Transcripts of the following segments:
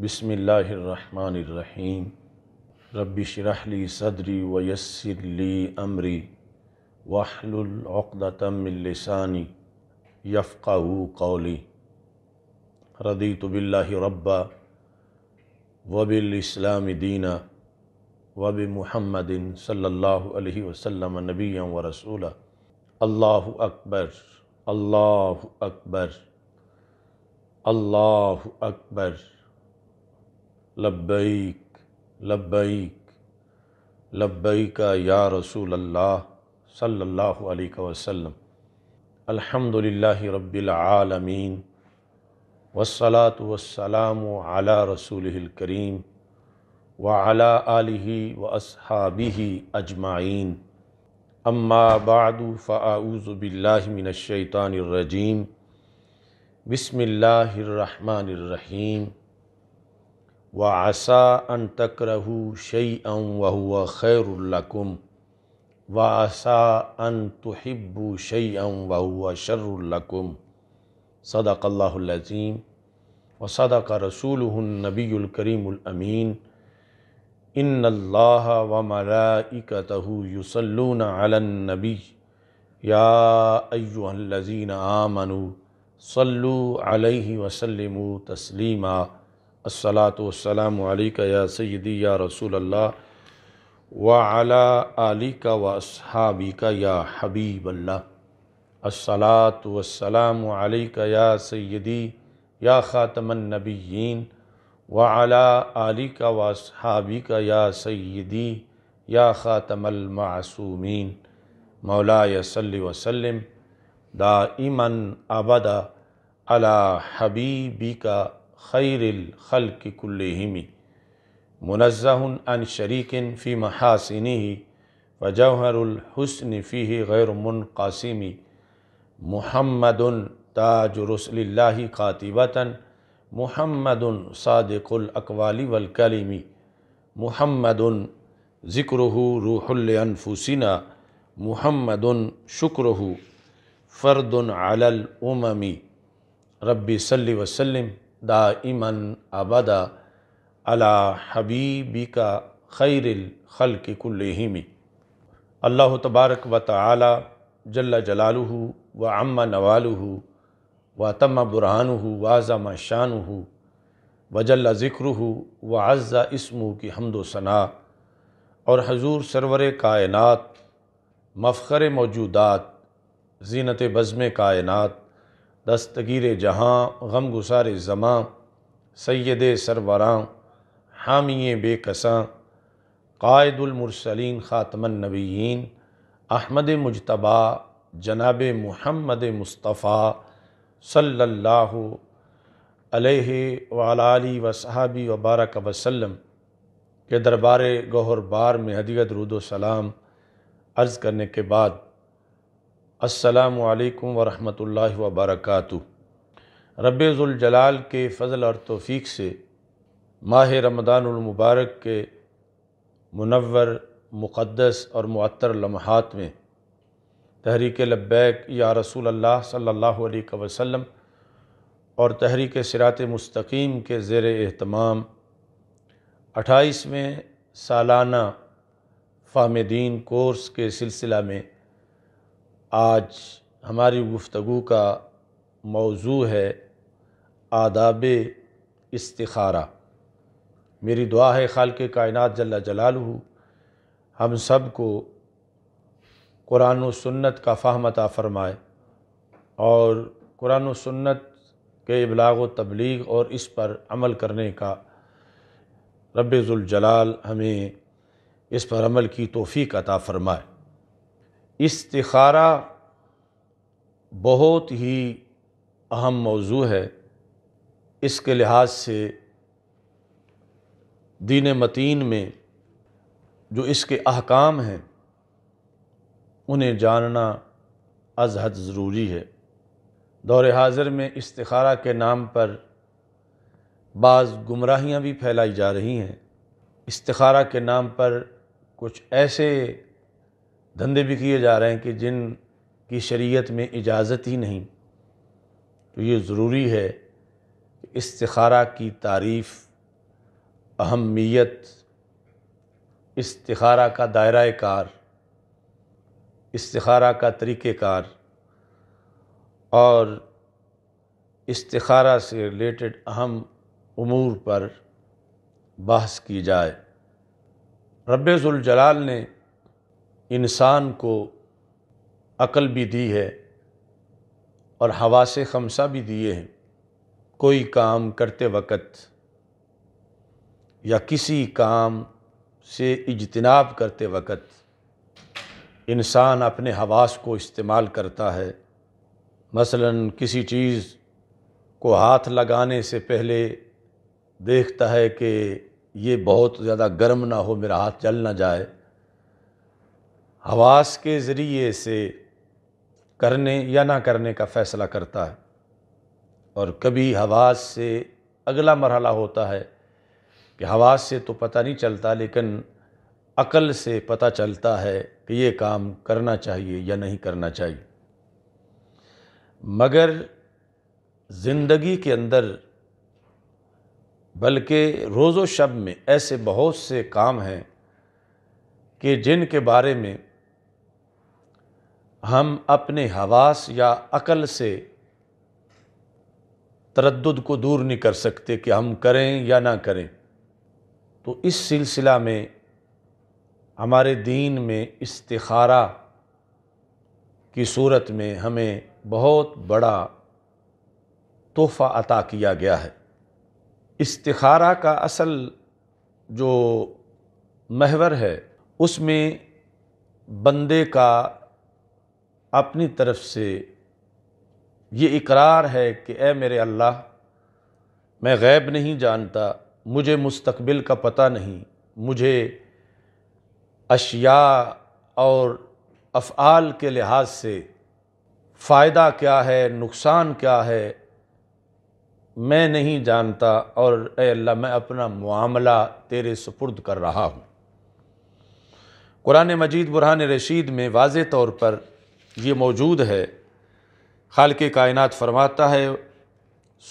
बसमीम रबशरहली सदरी वयसरली अमरी वाहलतमिलसानी यफ़ा कौली रदी तबिल्ला रब्बा वबिलस्लाम दीना वब महमदिन सल्ला वसम नबी व रसूल अल्लाह अकबर अल्लाह अकबर अल्लाह अकबर लब्बैक लब्बैक लब्बैक या रसूल अल्लाह सल्लल्लाहु अलैहि वसल्लम अल्हम्दुलिल्लाहि रब्बिल आलमीन वस्सलात वस्सलाम अला रसूलिल करीम व अला आलिहि व अस्हाबिहि अजमाइन अम्मा बादु फ़ाऊज़ु बिल्लाहि मिनश शैतानिर रजीम बिस्मिल्लाहिर रहमानिर रहीम व आसा अन तक रहू शई अम वह खैरकुम व आसा अन तहिब्बू शई अम वह शर्रकुम सदाकल्लाज़ीम व सदाक रसूल नबीकरीमीन इन अल्लाह व मलाइकतहु युसल्लून नबी या आमनु सल्लु अलैहि वसल्लमु तस्लीमा असलातम या सैदी या रसूल अल्लाह व अला आली का व असहाबी या हबीब अल्लाह का या सैदी या ख़ातमन नबीन व अला का व असहाबी या सैदी या ख़ातमलमासूमीन मौला सल वसलम दाइमन अबदा अला हबीबी का خير الخلق كلهم منزه عن شريك في محاسنه وجوهر الحسن فيه غير منقسم محمد تاج رسل الله قاطبة محمد صادق الأقوال والكلم محمد ذكره روح لأنفسنا محمد شكره فرد على الأمم ربي صل وسلم दाइमन अबदा अला हबीबी का खैरिल खल के कुल्लहिमी अल्लाह तबारक व ताली जल्ला जलालू व अम्मा नवालू व तम बुरहान व आज़म शान वजल्ला ज़िक्र व अज़ा इसमू की हमदोसना सना और हजूर सरवर कायनत मफ़र मौजूदात जीनत बज़म कायनत दस्तगीर जहाँ गम गुसार ज़मां सैद सरवरां हामिय बेकसां कायदुलमरसलिन नबीन अहमद मुजतबा जनाब महमद मुस्तफ़ा सल्लल्लाहु अलैहि वाली वसहाबी वबारक वसल्लम के दरबार गहर बार में हदीयत सलाम अर्ज़ करने के बाद असलकम वरहमल वबरक रबाल के फ़ज़ल और तोफ़ी से माह रमदानमबारक के मुनवर मुक़दस और मअतर लम्हात में तहरीक लब्बैक या रसूल अल्लाह सल्लल्लाहु अलैहि वसल्लम और तहरीक सिरात मुस्तकीम के ज़ेर अहतमाम अट्ठाईसवें सालाना फ़ाम कोर्स के सिलसिला में आज हमारी गुफ्तु का मौजू है आदाब इस्तारा मेरी दुआ है खाल के कायनात जल्ला जलालू हम सब को कुरान सन्नत का फ़ाहमता फ़रमाए और कुरान सन्नत के इबलाग व तबलीग और इस पर अमल करने का रब्ज़ुलजलाल हमें इस पर अमल की तोफ़ी अता फ़रमाए इस्तिखारा बहुत ही अहम मौजू है इसके लिहाज से दीन मतीन में जो इसके अहकाम हैं उन्हें जानना अजहद ज़रूरी है दौर हाज़िर में इस्तारा के नाम पर बाज़ गुमराहियाँ भी फैलाई जा रही हैं इस्तिखारा के नाम पर कुछ ऐसे धंधे भी किए जा रहे हैं कि जिन की शरीयत में इजाज़त ही नहीं तो ये ज़रूरी है कि इस्तारा की तारीफ़ अहमियत इस्तारा का दायरा कार इस्तारा का तरीक़ार और इस्तारा से रिलेटेड अहम उमूर पर बहस की जाए रब्ज़ुलजलाल ने इंसान को अकल भी दी है और हवा से खमसा भी दिए हैं कोई काम करते वक़्त या किसी काम से इजतनाब करते वक़्त इंसान अपने हवास को इस्तेमाल करता है मसलन किसी चीज़ को हाथ लगाने से पहले देखता है कि ये बहुत ज़्यादा गर्म ना हो मेरा हाथ जल ना जाए हवास के ज़रिए से करने या ना करने का फ़ैसला करता है और कभी हवास से अगला मरहला होता है कि हवास से तो पता नहीं चलता लेकिन अकल से पता चलता है कि ये काम करना चाहिए या नहीं करना चाहिए मगर ज़िंदगी के अंदर बल्कि रोज़ो शब में ऐसे बहुत से काम हैं कि जिनके बारे में हम अपने हवास या अकल से तरद को दूर नहीं कर सकते कि हम करें या ना करें तो इस सिलसिला में हमारे दीन में इस्तारा की सूरत में हमें बहुत बड़ा तोहफ़ा अता किया गया है इस्तारा का असल जो महवर है उसमें बंदे का अपनी तरफ से ये इकरार है कि ए मेरे अल्लाह मैं गैब नहीं जानता मुझे मुस्तकबिल का पता नहीं मुझे अशिया और अफ़ाल के लिहाज से फ़ायदा क्या है नुकसान क्या है मैं नहीं जानता और ए अल्लाह मैं अपना मामला तेरे सुपुर्द कर रहा हूँ कुरान मजीद बुरहान रशीद में वाज तौर पर ये मौजूद है खाल के कायनत फरमाता है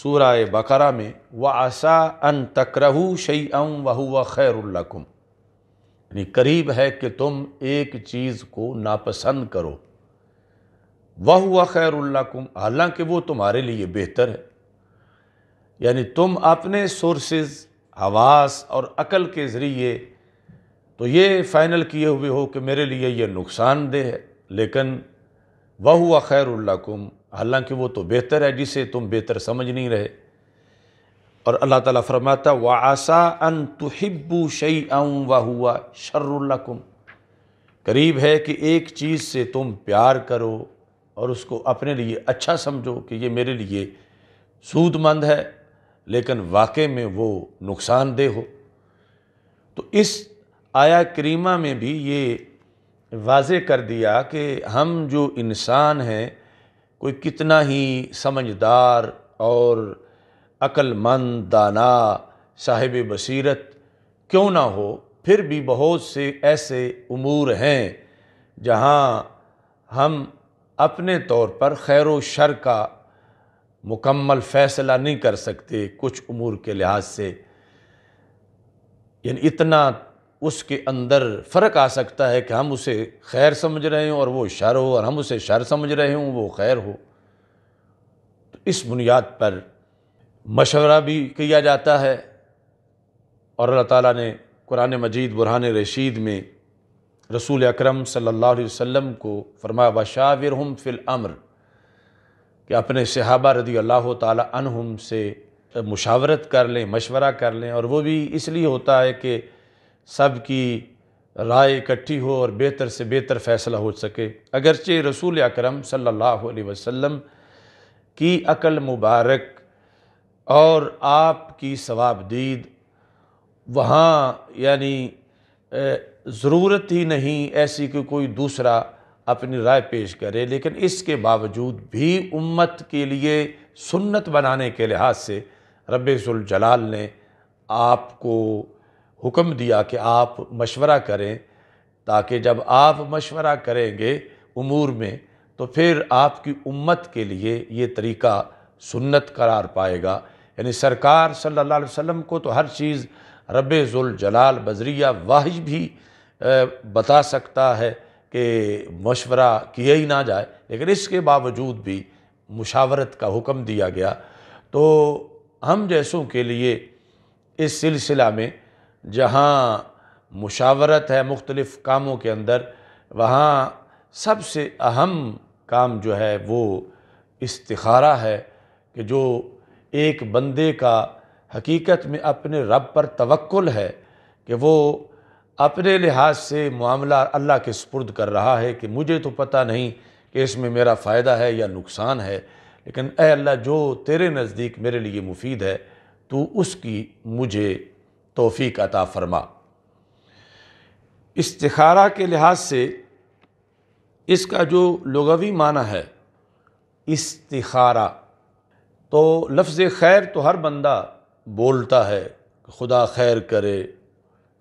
सूरा बकरा में व आसा अन तक्रहु शई अम वह व खैरकुम यानी करीब है कि तुम एक चीज़ को नापसंद करो वह व खैरकुम हालांकि वो तुम्हारे लिए बेहतर है यानी तुम अपने सोर्सेज आवास और अकल के ज़रिए तो ये फ़ाइनल किए हुए हो कि मेरे लिए ये नुकसानदेह है लेकिन वह हुआ उल्लाकुम हालांकि वो तो बेहतर है जिसे तुम बेहतर समझ नहीं रहे और अल्लाह ताला फरमाता व आसा अन तुहिब्बू शई आऊँ व हुआ शर्रकुम करीब है कि एक चीज़ से तुम प्यार करो और उसको अपने लिए अच्छा समझो कि ये मेरे लिए सूदमंद है लेकिन वाकई में वो नुकसानदेह हो तो इस आया करीमा में भी ये वाज कर दिया कि हम जो इंसान हैं कोई कितना ही समझदार और अक्लमंद दाना साहिब बसीरत क्यों ना हो फिर भी बहुत से ऐसे अमूर हैं जहाँ हम अपने तौर पर खैर व शर का मुकम्मल फ़ैसला नहीं कर सकते कुछ अमूर के लिहाज से यानी इतना उसके अंदर फ़र्क आ सकता है कि हम उसे खैर समझ रहे हों और वो शर हो और हम उसे शर समझ रहे हों वो खैर हो तो इस बुनियाद पर मशवरा भी किया जाता है और अल्लाह ताला ने कुरान मजीद बुरहान रशीद में रसूल अकरम सल्लल्लाहु अलैहि वसल्लम को फरमाया बशाविर हम फिल अम्र कि अपने सहाबा रदी अल्लाह ताली से मुशावरत कर लें मशवरा कर लें और वो भी इसलिए होता है कि सब की राय इकट्ठी हो और बेहतर से बेहतर फ़ैसला हो सके अगरचे रसूल अक्रम सल्लल्लाहु अलैहि वसल्लम की अकल मुबारक और आपकी सवाबदीद वहाँ यानी ज़रूरत ही नहीं ऐसी कि कोई दूसरा अपनी राय पेश करे लेकिन इसके बावजूद भी उम्मत के लिए सुन्नत बनाने के लिहाज से रब्बुल जलाल ने आपको हुक्म दिया कि आप मशवरा करें ताकि जब आप मशवरा करेंगे उमूर में तो फिर आपकी उम्मत के लिए ये तरीका सुन्नत करार पाएगा यानी सरकार सल्लल्लाहु अलैहि वसल्लम को तो हर चीज़ रब जलाल बजरिया वाहिज भी बता सकता है कि मशवरा किया ही ना जाए लेकिन इसके बावजूद भी मुशावरत का हुक्म दिया गया तो हम जैसों के लिए इस सिलसिला में जहाँ मुशावरत है मुख्तलिफ़ कामों के अंदर वहाँ सबसे अहम काम जो है वो इस्तारा है कि जो एक बंदे का हकीकत में अपने रब पर तवक्ल है कि वो अपने लिहाज से मामला अल्लाह के सुपुर्द कर रहा है कि मुझे तो पता नहीं कि इसमें मेरा फ़ायदा है या नुकसान है लेकिन ए अल्लाह जो तेरे नज़दीक मेरे लिए मुफीद है तो उसकी मुझे तोफ़ी अता फरमा इस्तारा के लिहाज से इसका जो लगवी माना है इस्तारा तो लफ्ज़ खैर तो हर बंदा बोलता है खुदा खैर करे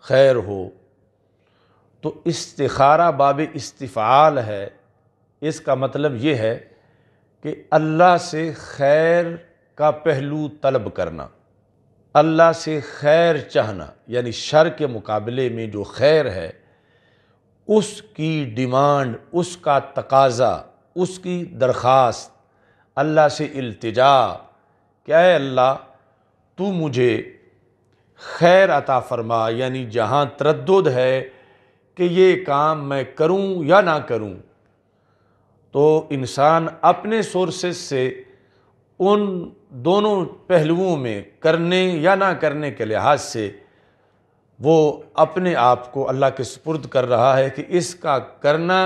खैर हो तो इस्तारा बाब इस्तफ़ाल है इसका मतलब ये है कि अल्लाह से खैर का पहलू तलब करना अल्लाह से खैर चाहना यानी शर के मुकाबले में जो खैर है उसकी डिमांड उसका तकाजा उसकी दरख्वास्त अल्लाह से अल्तजा क्या है अल्लाह तू मुझे खैर अता फरमा यानी जहाँ तरद है कि ये काम मैं करूँ या ना करूँ तो इंसान अपने सोर्सेस से उन दोनों पहलुओं में करने या ना करने के लिहाज से वो अपने आप को अल्लाह के सुपुर्द कर रहा है कि इसका करना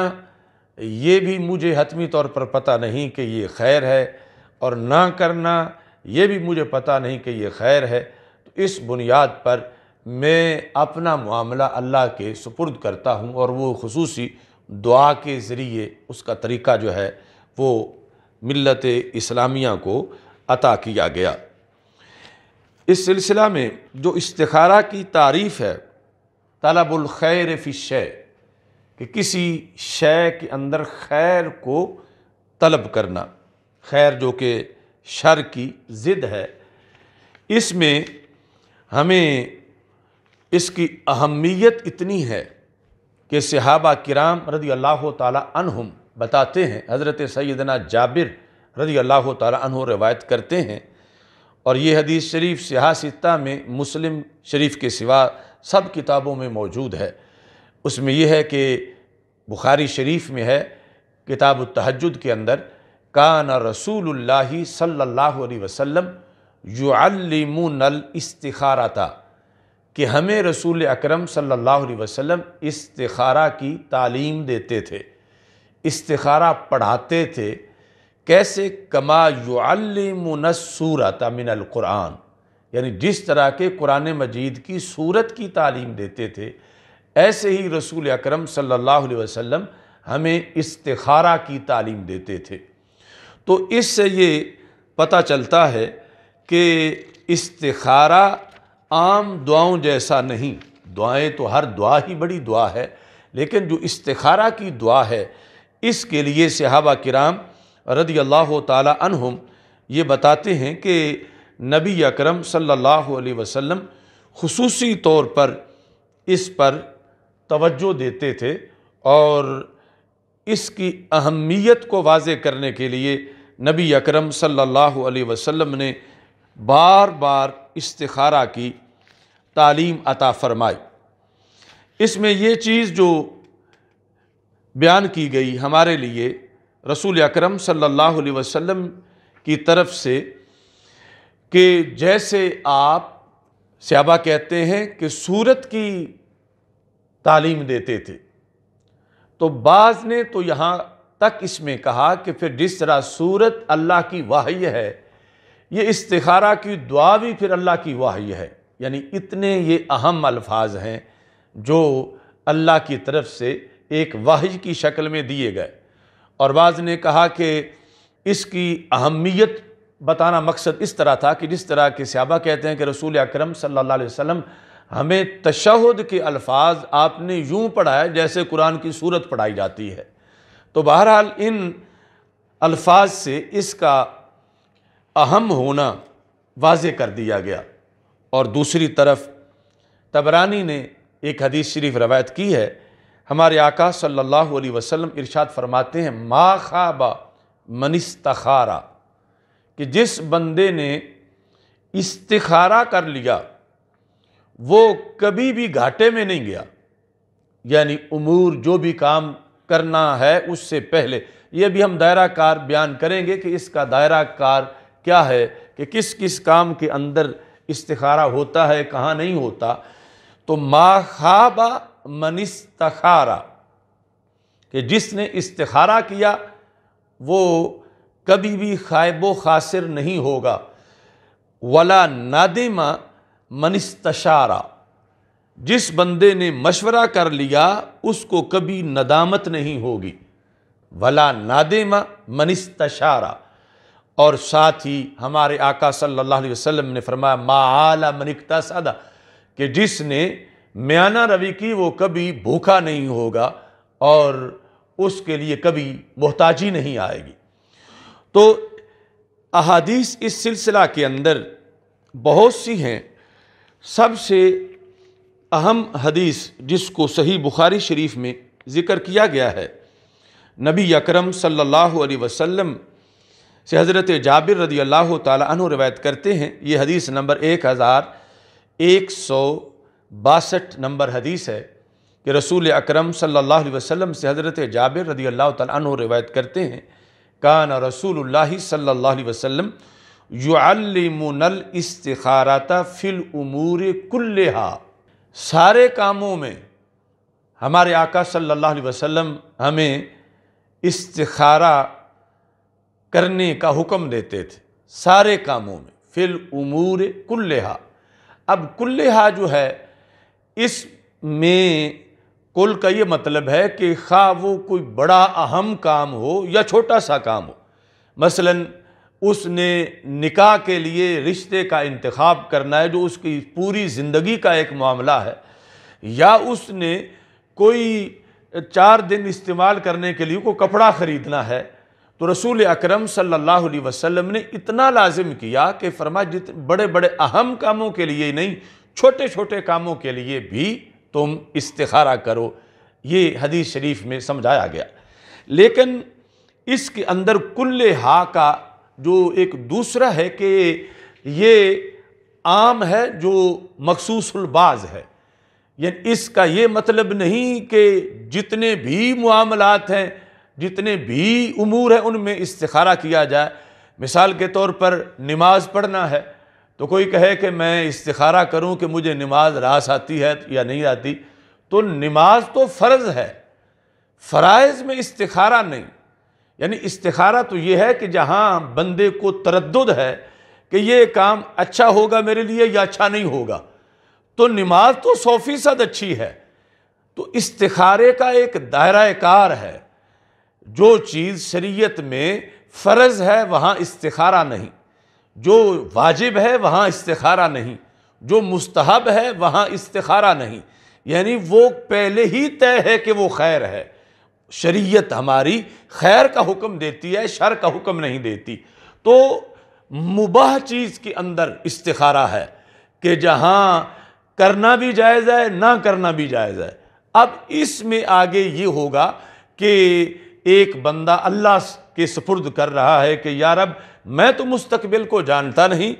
ये भी मुझे हतमी तौर पर पता नहीं कि ये खैर है और ना करना ये भी मुझे पता नहीं कि ये खैर है तो इस बुनियाद पर मैं अपना मामला अल्लाह के सुपुर्द करता हूँ और वो खसूसी दुआ के ज़रिए उसका तरीका जो है वो मिलत इस्लामिया को अता किया गया इस सिलसिला में जो इस्तारा की तारीफ़ है तलबुलखैर फ़िशय कि किसी शय के अंदर खैर को तलब करना खैर जो कि शर की ज़िद है इसमें हमें इसकी अहमियत इतनी है कि सहाबा किराम रदी अल्लाह ताली बताते हैं हज़रत सैदना जाबिर रजी अल्लाह तु रवायत करते हैं और ये हदीस शरीफ सियासता में मुस्लिम शरीफ के सिवा सब किताबों में मौजूद है उसमें यह है कि बुखारी शरीफ में है किताब तहजद के अंदर कान रसूल सल्ला वसम युमल इस्तारा था कि हमें रसूल अकरम सल्लल्लाहु अलैहि वसल्लम इस्तारा की तालीम देते थे इस्तारा पढ़ाते थे कैसे कमा युमनसूरत मिनल क़ुरान यानी जिस तरह के कुरान मजीद की सूरत की तालीम देते थे ऐसे ही रसूल अकरम सल्लल्लाहु अलैहि वसल्लम हमें इस्तारा की तालीम देते थे तो इससे ये पता चलता है कि इस्तारा आम दुआओं जैसा नहीं दुआएं तो हर दुआ ही बड़ी दुआ है लेकिन जो इस्तारा की दुआ है इसके लिए सहाबा कराम रदी अल्लाह तुम ये बताते हैं कि नबी अकरम सल्लल्लाहु अलैहि वसल्लम खसूसी तौर पर इस पर तवज्जो देते थे और इसकी अहमियत को वाज करने के लिए नबी अकरम सल्लल्लाहु अलैहि वसल्लम ने बार बार इसतारा की तालीम अता फरमाई इसमें ये चीज़ जो बयान की गई हमारे लिए रसूल अकरम सल्लल्लाहु अलैहि वसल्लम की तरफ से कि जैसे आप स्याबा कहते हैं कि सूरत की तालीम देते थे तो बाज़ ने तो यहाँ तक इसमें कहा कि फिर जिस तरह सूरत अल्लाह की वाह्य है ये इस्तारा की दुआ भी फिर अल्लाह की वाह्य है यानी इतने ये अहम अल्फाज हैं जो अल्लाह की तरफ से एक वाह्य की शक्ल में दिए गए और बाज़ ने कहा कि इसकी अहमियत बताना मकसद इस तरह था कि जिस तरह के सहाबा कहते हैं कि रसूल अक्रम सल्ला वसम हमें तशहद के अल्फाज आपने यूँ पढ़ाया जैसे कुरान की सूरत पढ़ाई जाती है तो बहरहाल इन अल्फाज से इसका अहम होना वाज कर दिया गया और दूसरी तरफ तबरानी ने एक हदीस शरीफ रवायत की है हमारे आका सल्लल्लाहु अलैहि वसल्लम इरशाद फरमाते हैं मा खाबा मनस्तखारा कि जिस बंदे ने इस्तारा कर लिया वो कभी भी घाटे में नहीं गया यानी उमूर जो भी काम करना है उससे पहले ये भी हम दायरा कार बयान करेंगे कि इसका दायरा कार क्या है कि किस किस काम के अंदर इस्तारा होता है कहाँ नहीं होता तो मा खाबा मनिस्तखारा कि जिसने इस्तखारा किया वो कभी भी खायब खासिर नहीं होगा वला नादिमा मनिस्तशारा जिस बंदे ने मशवरा कर लिया उसको कभी नदामत नहीं होगी वला नादिमा मनिस्तशारा और साथ ही हमारे आका सल्लल्लाहु अलैहि वसल्लम ने फरमाया मा आला मनिकता सादा कि जिसने म्याना रवि की वो कभी भूखा नहीं होगा और उसके लिए कभी मोहताजी नहीं आएगी तो अहादीस इस सिलसिला के अंदर बहुत सी हैं सबसे अहम हदीस जिसको सही बुखारी शरीफ में ज़िक्र किया गया है नबी अकरम सल्लल्लाहु अलैहि वसल्लम से हज़रत जाबिर रदी अल्लाह तु रवायत करते हैं ये हदीस नंबर एक हज़ार एक सौ बासठ नंबर हदीस है कि रसूल अकरम सल्लल्लाहु अलैहि वसल्लम से हज़रत जाबिर रदी अल्लाह तु रिवायत करते हैं कान रसूल सल्ला वसम युआलमुनल इसतारा फ़िल उमूर सारे कामों में हमारे आका सल्लल्लाहु अलैहि वसल्लम हमें इस्तारा करने का हुक्म देते थे सारे कामों में फ़िल उमूर कुल्लहा अब कुल्ल जो है इस में कुल का ये मतलब है कि खा वो कोई बड़ा अहम काम हो या छोटा सा काम हो मसलन उसने निकाह के लिए रिश्ते का इंतखब करना है जो उसकी पूरी ज़िंदगी का एक मामला है या उसने कोई चार दिन इस्तेमाल करने के लिए को कपड़ा ख़रीदना है तो रसूल अकरम सल्लल्लाहु अलैहि वसल्लम ने इतना लाजिम किया कि फरमा जित बड़े बड़े अहम कामों के लिए नहीं छोटे छोटे कामों के लिए भी तुम इस्तारा करो ये हदीस शरीफ में समझाया गया लेकिन इसके अंदर कुल्ले हा का जो एक दूसरा है कि ये आम है जो मखसूसबाज है यानी इसका ये मतलब नहीं कि जितने भी मामलात हैं जितने भी उमूर हैं उनमें इस्तारा किया जाए मिसाल के तौर पर नमाज पढ़ना है तो कोई कहे कि मैं इस्तारा करूं कि मुझे नमाज रास आती है या नहीं आती तो नमाज तो फ़र्ज़ है फ़राइज़ में इस्तारा नहीं यानी इस्तारा तो ये है कि जहाँ बंदे को तरद है कि ये काम अच्छा होगा मेरे लिए या अच्छा नहीं होगा तो नमाज तो सौ फीसद अच्छी है तो इस्तारे का एक दायरा कार है जो चीज़ शरीयत में फ़र्ज़ है वहाँ इस्तारा नहीं जो वाजिब है वहाँ इस्तखारा नहीं जो मुस्तहब है वहाँ इस्तारा नहीं यानी वो पहले ही तय है कि वो खैर है शरीयत हमारी खैर का हुक्म देती है शर का हुक्म नहीं देती तो मुबाह चीज़ के अंदर इस्तारा है कि जहाँ करना भी जायज़ है ना करना भी जायज़ है अब इसमें आगे ये होगा कि एक बंदा अल्लाह के सुपुर्द कर रहा है कि यारब अब मैं तो मुस्तकबिल को जानता नहीं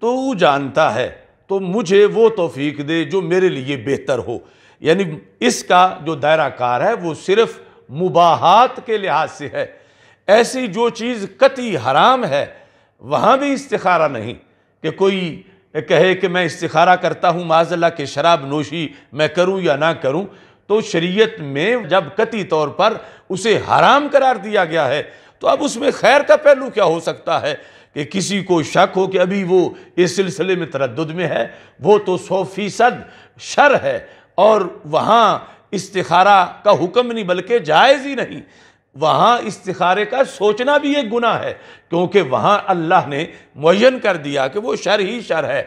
तो वो जानता है तो मुझे वो तोफ़ी दे जो मेरे लिए बेहतर हो यानी इसका जो दायरा कार है वो सिर्फ़ मुबाहत के लिहाज से है ऐसी जो चीज़ कति हराम है वहाँ भी इस्तारा नहीं कि कोई कहे कि मैं इस्तारा करता हूँ माजल्ला के शराब नोशी मैं करूँ या ना करूँ तो शरीयत में जब कति तौर पर उसे हराम करार दिया गया है तो अब उसमें खैर का पहलू क्या हो सकता है कि किसी को शक हो कि अभी वो इस सिलसिले में तरद में है वो तो सौ फीसद शर है और वहाँ इस्तारा का हुक्म नहीं बल्कि जायज़ ही नहीं वहाँ इस्तारे का सोचना भी एक गुना है क्योंकि वहाँ अल्लाह ने मुन कर दिया कि वो शर ही शर है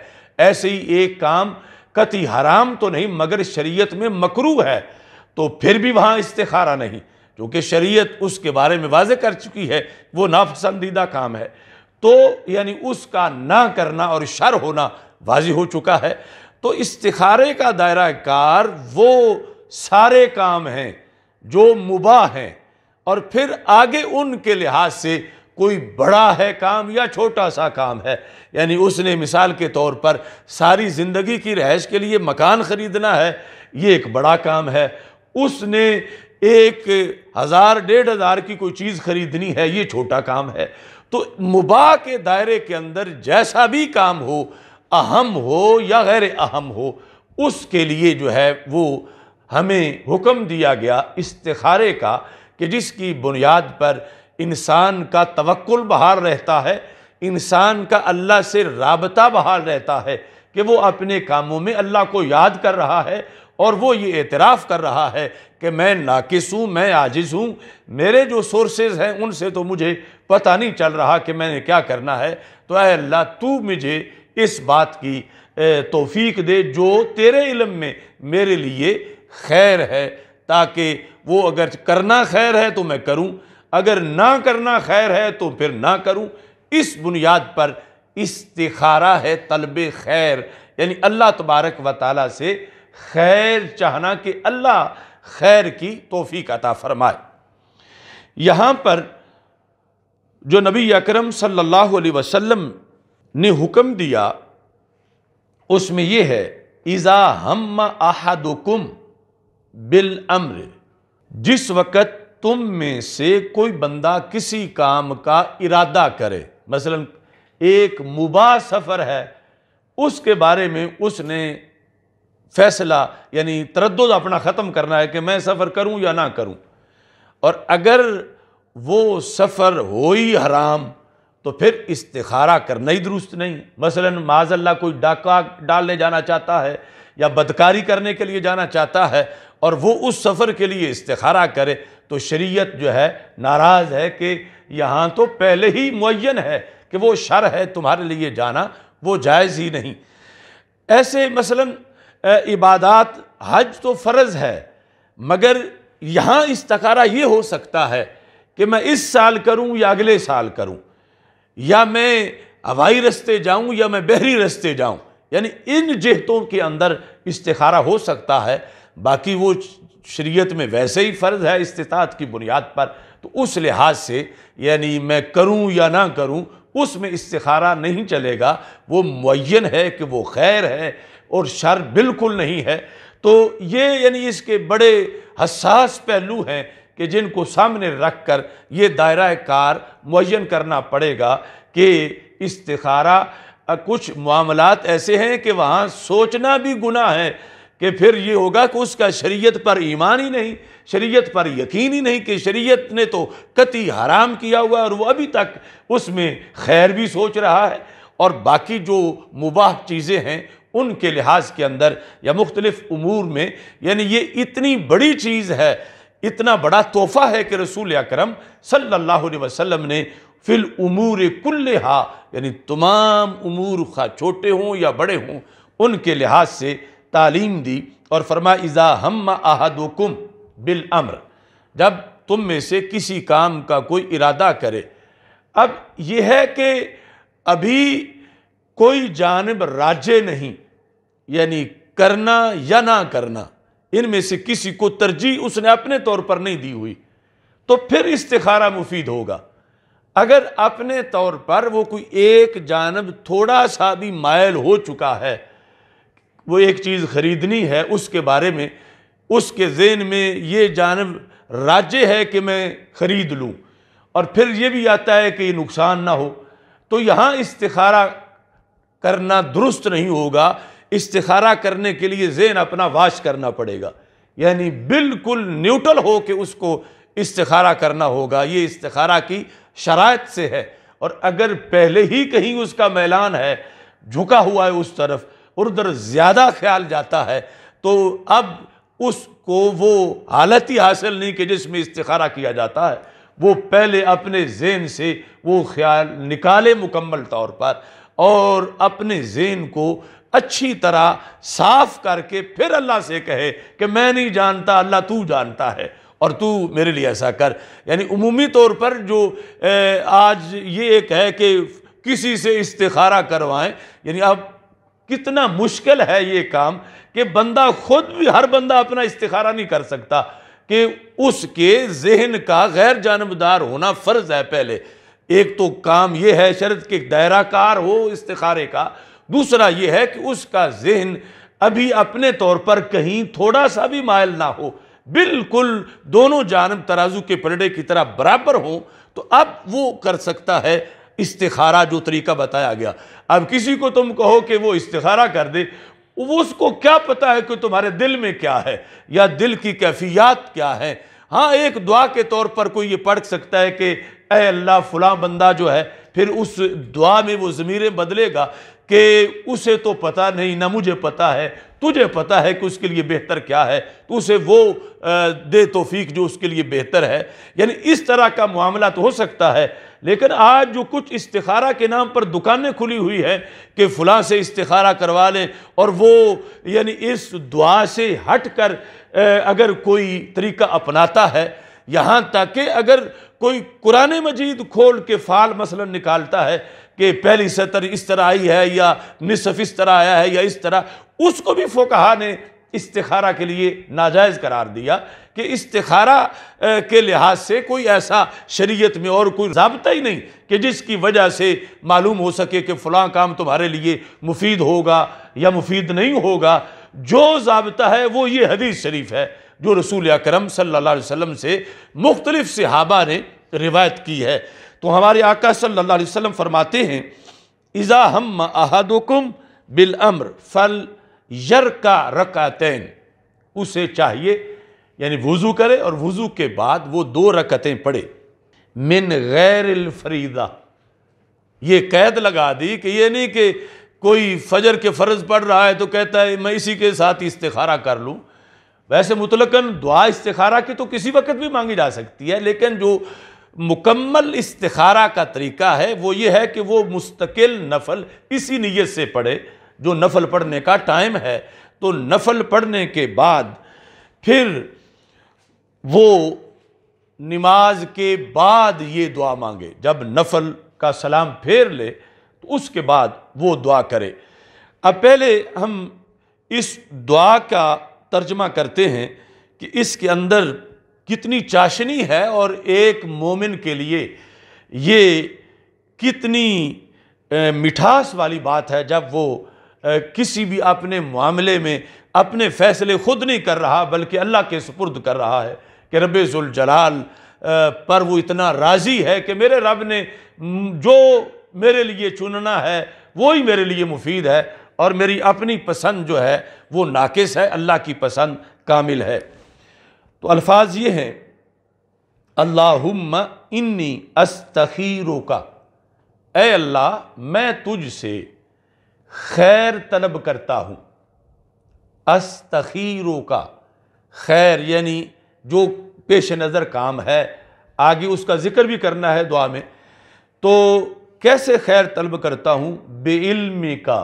ऐसे ही एक काम कति हराम तो नहीं मगर शरीयत में मकरू है तो फिर भी वहाँ इस्तारा नहीं जो कि शरीयत उसके बारे में वाजे कर चुकी है वो नापसंदीदा काम है तो यानी उसका ना करना और शर होना वाजी हो चुका है तो इस्तारे का दायरा कार वो सारे काम हैं जो मुबा हैं और फिर आगे उनके लिहाज से कोई बड़ा है काम या छोटा सा काम है यानी उसने मिसाल के तौर पर सारी ज़िंदगी की रहश के लिए मकान ख़रीदना है ये एक बड़ा काम है उसने एक हज़ार डेढ़ हज़ार की कोई चीज़ खरीदनी है ये छोटा काम है तो मुबा के दायरे के अंदर जैसा भी काम हो अहम हो या गैर अहम हो उसके लिए जो है वो हमें हुक्म दिया गया इस्तारे का कि जिसकी बुनियाद पर इंसान का तवक्ल बहाल रहता है इंसान का अल्लाह से रबता बहाल रहता है कि वो अपने कामों में अल्लाह को याद कर रहा है और वो ये एतराफ़ कर रहा है कि मैं नाकिस हूँ मैं आजिज़ हूँ मेरे जो सोर्सेज हैं उनसे तो मुझे पता नहीं चल रहा कि मैंने क्या करना है तो अल्लाह तू मुझे इस बात की तोफ़ीक दे जो तेरे इलम में मेरे लिए खैर है ताकि वो अगर करना खैर है तो मैं करूँ अगर ना करना खैर है तो फिर ना करूँ इस बुनियाद पर इस्तारा है तलब खैर यानी अल्लाह तबारक व ताली से खैर चाहना कि अल्लाह खैर की तोफ़ी अता फरमाए यहाँ पर जो नबी अकरम सल्लल्लाहु अलैहि वसल्लम ने हुक्म दिया उसमें यह है इज़ा हम अहदुकुम बिल अम्र जिस वक़्त तुम में से कोई बंदा किसी काम का इरादा करे मसलन एक मुबा सफ़र है उसके बारे में उसने फैसला यानी तरद अपना ख़त्म करना है कि मैं सफ़र करूँ या ना करूँ और अगर वो सफ़र हो ही हराम तो फिर इस्तारा करना ही दुरुस्त नहीं मसला माजल्ला कोई डाका डालने जाना चाहता है या बदकारी करने के लिए जाना चाहता है और वो उस सफ़र के लिए इस्तारा करे तो शरीयत जो है नाराज़ है कि यहाँ तो पहले ही मुन है कि वो शर है तुम्हारे लिए जाना वो जायज़ ही नहीं ऐसे मसला इबादत हज तो फ़र्ज़ है मगर यहाँ इस्तखारा ये हो सकता है कि मैं इस साल करूँ या अगले साल करूँ या मैं हवाई रस्ते जाऊँ या मैं बहरी रस्ते जाऊँ यानी इन जहतों के अंदर इस्तारा हो सकता है बाकी वो शरीयत में वैसे ही फ़र्ज़ है इस्तात की बुनियाद पर तो उस लिहाज से यानी मैं करूँ या ना करूँ उसमें इस्तारा नहीं चलेगा वो मुन है कि वो खैर है और शर बिल्कुल नहीं है तो ये यानी इसके बड़े हसास पहलू हैं कि जिनको सामने रख कर ये दायरा कार मुन करना पड़ेगा कि इस्तारा कुछ मामलात ऐसे हैं कि वहाँ सोचना भी गुना है कि फिर ये होगा कि उसका शरीयत पर ईमान ही नहीं शरीयत पर यकीन ही नहीं कि शरीयत ने तो कति हराम किया हुआ और वह अभी तक उसमें खैर भी सोच रहा है और बाकी जो मुबाह चीज़ें हैं उनके लिहाज के अंदर या मुख्तलिफ अमूर में यानी ये इतनी बड़ी चीज़ है इतना बड़ा तोहफ़ा है कि रसूल अक्रम सल्लल्लाहु अलैहि वसल्लम ने फिल उमूर कुल्लहा यानी तमाम उमूर खा छोटे हों या बड़े हों उनके लिहाज से तालीम दी और फरमा इज़ा हम आहदुकुम बिल अम्र जब तुम में से किसी काम का कोई इरादा करे अब यह है कि अभी कोई जानब राज्य नहीं यानी करना या ना करना इनमें से किसी को तरजीह उसने अपने तौर पर नहीं दी हुई तो फिर इस्तारा मुफीद होगा अगर अपने तौर पर वो कोई एक जानब थोड़ा सा भी मायल हो चुका है वो एक चीज़ ख़रीदनी है उसके बारे में उसके जेन में ये जानब राज्य है कि मैं ख़रीद लूँ और फिर ये भी आता है कि नुकसान ना हो तो यहाँ इस्तारा करना दुरुस्त नहीं होगा इस्तारा करने के लिए जेन अपना वाश करना पड़ेगा यानी बिल्कुल न्यूट्रल हो के उसको इस्तारा करना होगा ये इस्तारा की शरात से है और अगर पहले ही कहीं उसका मैलान है झुका हुआ है उस तरफ और उधर ज़्यादा ख्याल जाता है तो अब उसको वो हालत ही हासिल नहीं कि जिसमें इस्तारा किया जाता है वो पहले अपने जेन से वो ख्याल निकाले मुकम्मल तौर पर और अपने जेन को अच्छी तरह साफ करके फिर अल्लाह से कहे कि मैं नहीं जानता अल्लाह तू जानता है और तू मेरे लिए ऐसा कर यानी उमूमी तौर पर जो आज ये एक है कि किसी से इस्तारा करवाएं यानी अब कितना मुश्किल है ये काम कि बंदा खुद भी हर बंदा अपना इस्तारा नहीं कर सकता कि उसके जहन का गैर जानबदार होना फ़र्ज़ है पहले एक तो काम यह है शर्त के कार हो इस्तारे का दूसरा यह है कि उसका जहन अभी अपने तौर पर कहीं थोड़ा सा भी मायल ना हो बिल्कुल दोनों जानब तराजू के पलड़े की तरह बराबर हो तो अब वो कर सकता है इस्तारा जो तरीका बताया गया अब किसी को तुम कहो कि वो इस्तारा कर दे वो उसको क्या पता है कि तुम्हारे दिल में क्या है या दिल की कैफियत क्या है हाँ एक दुआ के तौर पर कोई ये पढ़ सकता है कि अल्लाह फुला बंदा जो है फिर उस दुआ में वो ज़मीरें बदलेगा कि उसे तो पता नहीं ना मुझे पता है तुझे पता है कि उसके लिए बेहतर क्या है तो उसे वो दे तोफीक जो उसके लिए बेहतर है यानी इस तरह का मामला तो हो सकता है लेकिन आज जो कुछ इस्तारा के नाम पर दुकानें खुली हुई हैं कि फ़लाँ से इस्तारा करवा लें और वो यानी इस दुआ से हट कर अगर कोई तरीका अपनाता है यहाँ तक कि अगर कोई कुरान मजीद खोल के फ़ाल मसलन निकालता है कि पहली सतर इस तरह आई है या निसफ इस तरह आया है या इस तरह उसको भी फोकहा ने इस्तारा के लिए नाजायज़ करार दिया कि इस्तारा के लिहाज से कोई ऐसा शरीयत में और कोई जबता ही नहीं कि जिसकी वजह से मालूम हो सके कि फ़लाँ काम तुम्हारे लिए मुफीद होगा या मुफीद नहीं होगा जो जबता है वो ये हदीस शरीफ है जो रसूल अक्रम सल्ला वसम से मुख्तलिफ़ सहाबा ने रिवायत की है तो हमारे आका सल्लल्लाहु अलैहि वसल्लम फरमाते हैं इज़ा हम अहदुकुम बिल अम्र फल यर का रकातन उसे चाहिए यानी वज़ू करे और वज़ू के बाद वो दो रकतें पढ़े मिन गैर फरीदा ये कैद लगा दी कि ये नहीं कि कोई फजर के फ़र्ज पढ़ रहा है तो कहता है मैं इसी के साथ इस्तारा कर लूँ वैसे मुतलकन दुआ इस्तारा की तो किसी वक्त भी मांगी जा सकती है लेकिन जो मुकम्मल इस्तारा का तरीका है वो ये है कि वो मुस्तकिल नफल इसी नीयत से पढ़े जो नफल पढ़ने का टाइम है तो नफल पढ़ने के बाद फिर वो नमाज के बाद ये दुआ मांगे जब नफल का सलाम फेर ले तो उसके बाद वो दुआ करे अब पहले हम इस दुआ का तर्जमा करते हैं कि इसके अंदर कितनी चाशनी है और एक मोमिन के लिए ये कितनी मिठास वाली बात है जब वो किसी भी अपने मामले में अपने फैसले खुद नहीं कर रहा बल्कि अल्लाह के सुपुर्द कर रहा है कि रबाल पर वो इतना राज़ी है कि मेरे रब ने जो मेरे लिए चुनना है वो ही मेरे लिए मुफीद है और मेरी अपनी पसंद जो है वो नाकिस है अल्लाह की पसंद कामिल है तो अल्फाज ये हैं अल्लाहुम्मा इन्नी अस्तखीरो का ए अल्लाह मैं तुझसे खैर तलब करता हूँ अस्तखीरो का खैर यानी जो पेश नज़र काम है आगे उसका ज़िक्र भी करना है दुआ में तो कैसे खैर तलब करता हूँ बेइल्मी का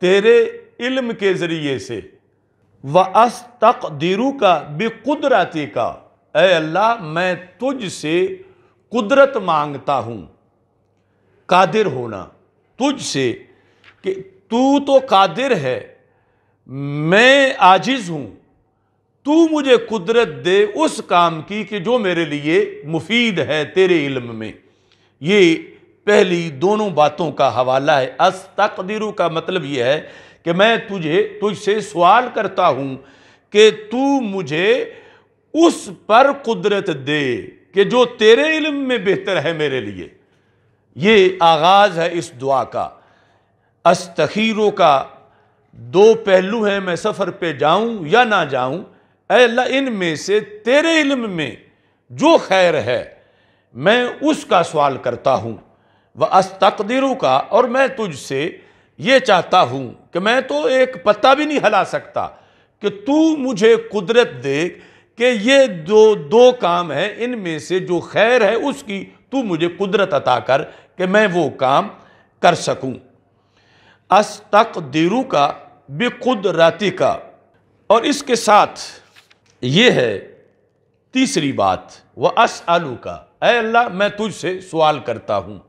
तेरे इल्म के ज़रिए से व अस तक दिरू का बेकुदरती का अल्लाह मैं तुझ से कुदरत मांगता हूँ कादिर होना तुझ से कि तू तो कादिर है मैं आजिज़ हूँ तू मुझे कुदरत दे उस काम की कि जो मेरे लिए मुफीद है तेरे इल्म में ये पहली दोनों बातों का हवाला है अस का मतलब यह है कि मैं तुझे तुझसे सवाल करता हूँ कि तू मुझे उस पर कुदरत दे कि जो तेरे इल्म में बेहतर है मेरे लिए ये आगाज़ है इस दुआ का अस्तखीरों का दो पहलू हैं मैं सफ़र पे जाऊं या ना जाऊं अल्लाह इन में से तेरे इल्म में जो खैर है मैं उसका सवाल करता हूँ वह अस्तकदरों का और मैं तुझसे ये चाहता हूँ कि मैं तो एक पत्ता भी नहीं हिला सकता कि तू मुझे कुदरत दे कि ये दो दो काम हैं इनमें से जो खैर है उसकी तू मुझे कुदरत अता कर कि मैं वो काम कर सकूँ तक दिरू का बेकुदरती का और इसके साथ ये है तीसरी बात वह अस आलू का अल्लाह मैं तुझसे सवाल करता हूँ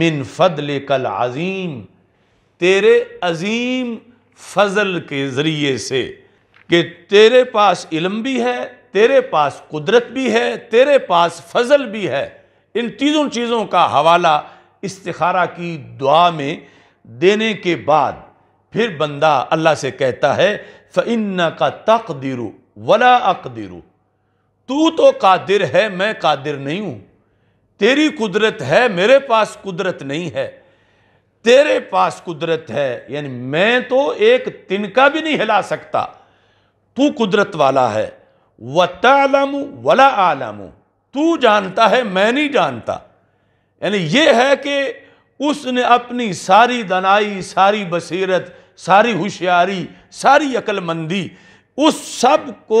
मिन फदल कल आज़ीम तेरे अजीम फजल के ज़रिए से कि तेरे पास इलम भी है तेरे पास कुदरत भी है तेरे पास फजल भी है इन तीनों चीज़ों का हवाला इस्तारा की दुआ में देने के बाद फिर बंदा अल्लाह से कहता है फ़िन्न का तकदिरु वला अकदिरु तू तो कादिर है मैं कादिर नहीं हूँ तेरी कुदरत है मेरे पास कुदरत नहीं है तेरे पास कुदरत है यानी मैं तो एक तिनका भी नहीं हिला सकता तू कुदरत वाला है वालमू वला आलम तू जानता है मैं नहीं जानता यानी ये है कि उसने अपनी सारी दनाई सारी बसीरत सारी होशियारी सारी अक्लमंदी उस सब को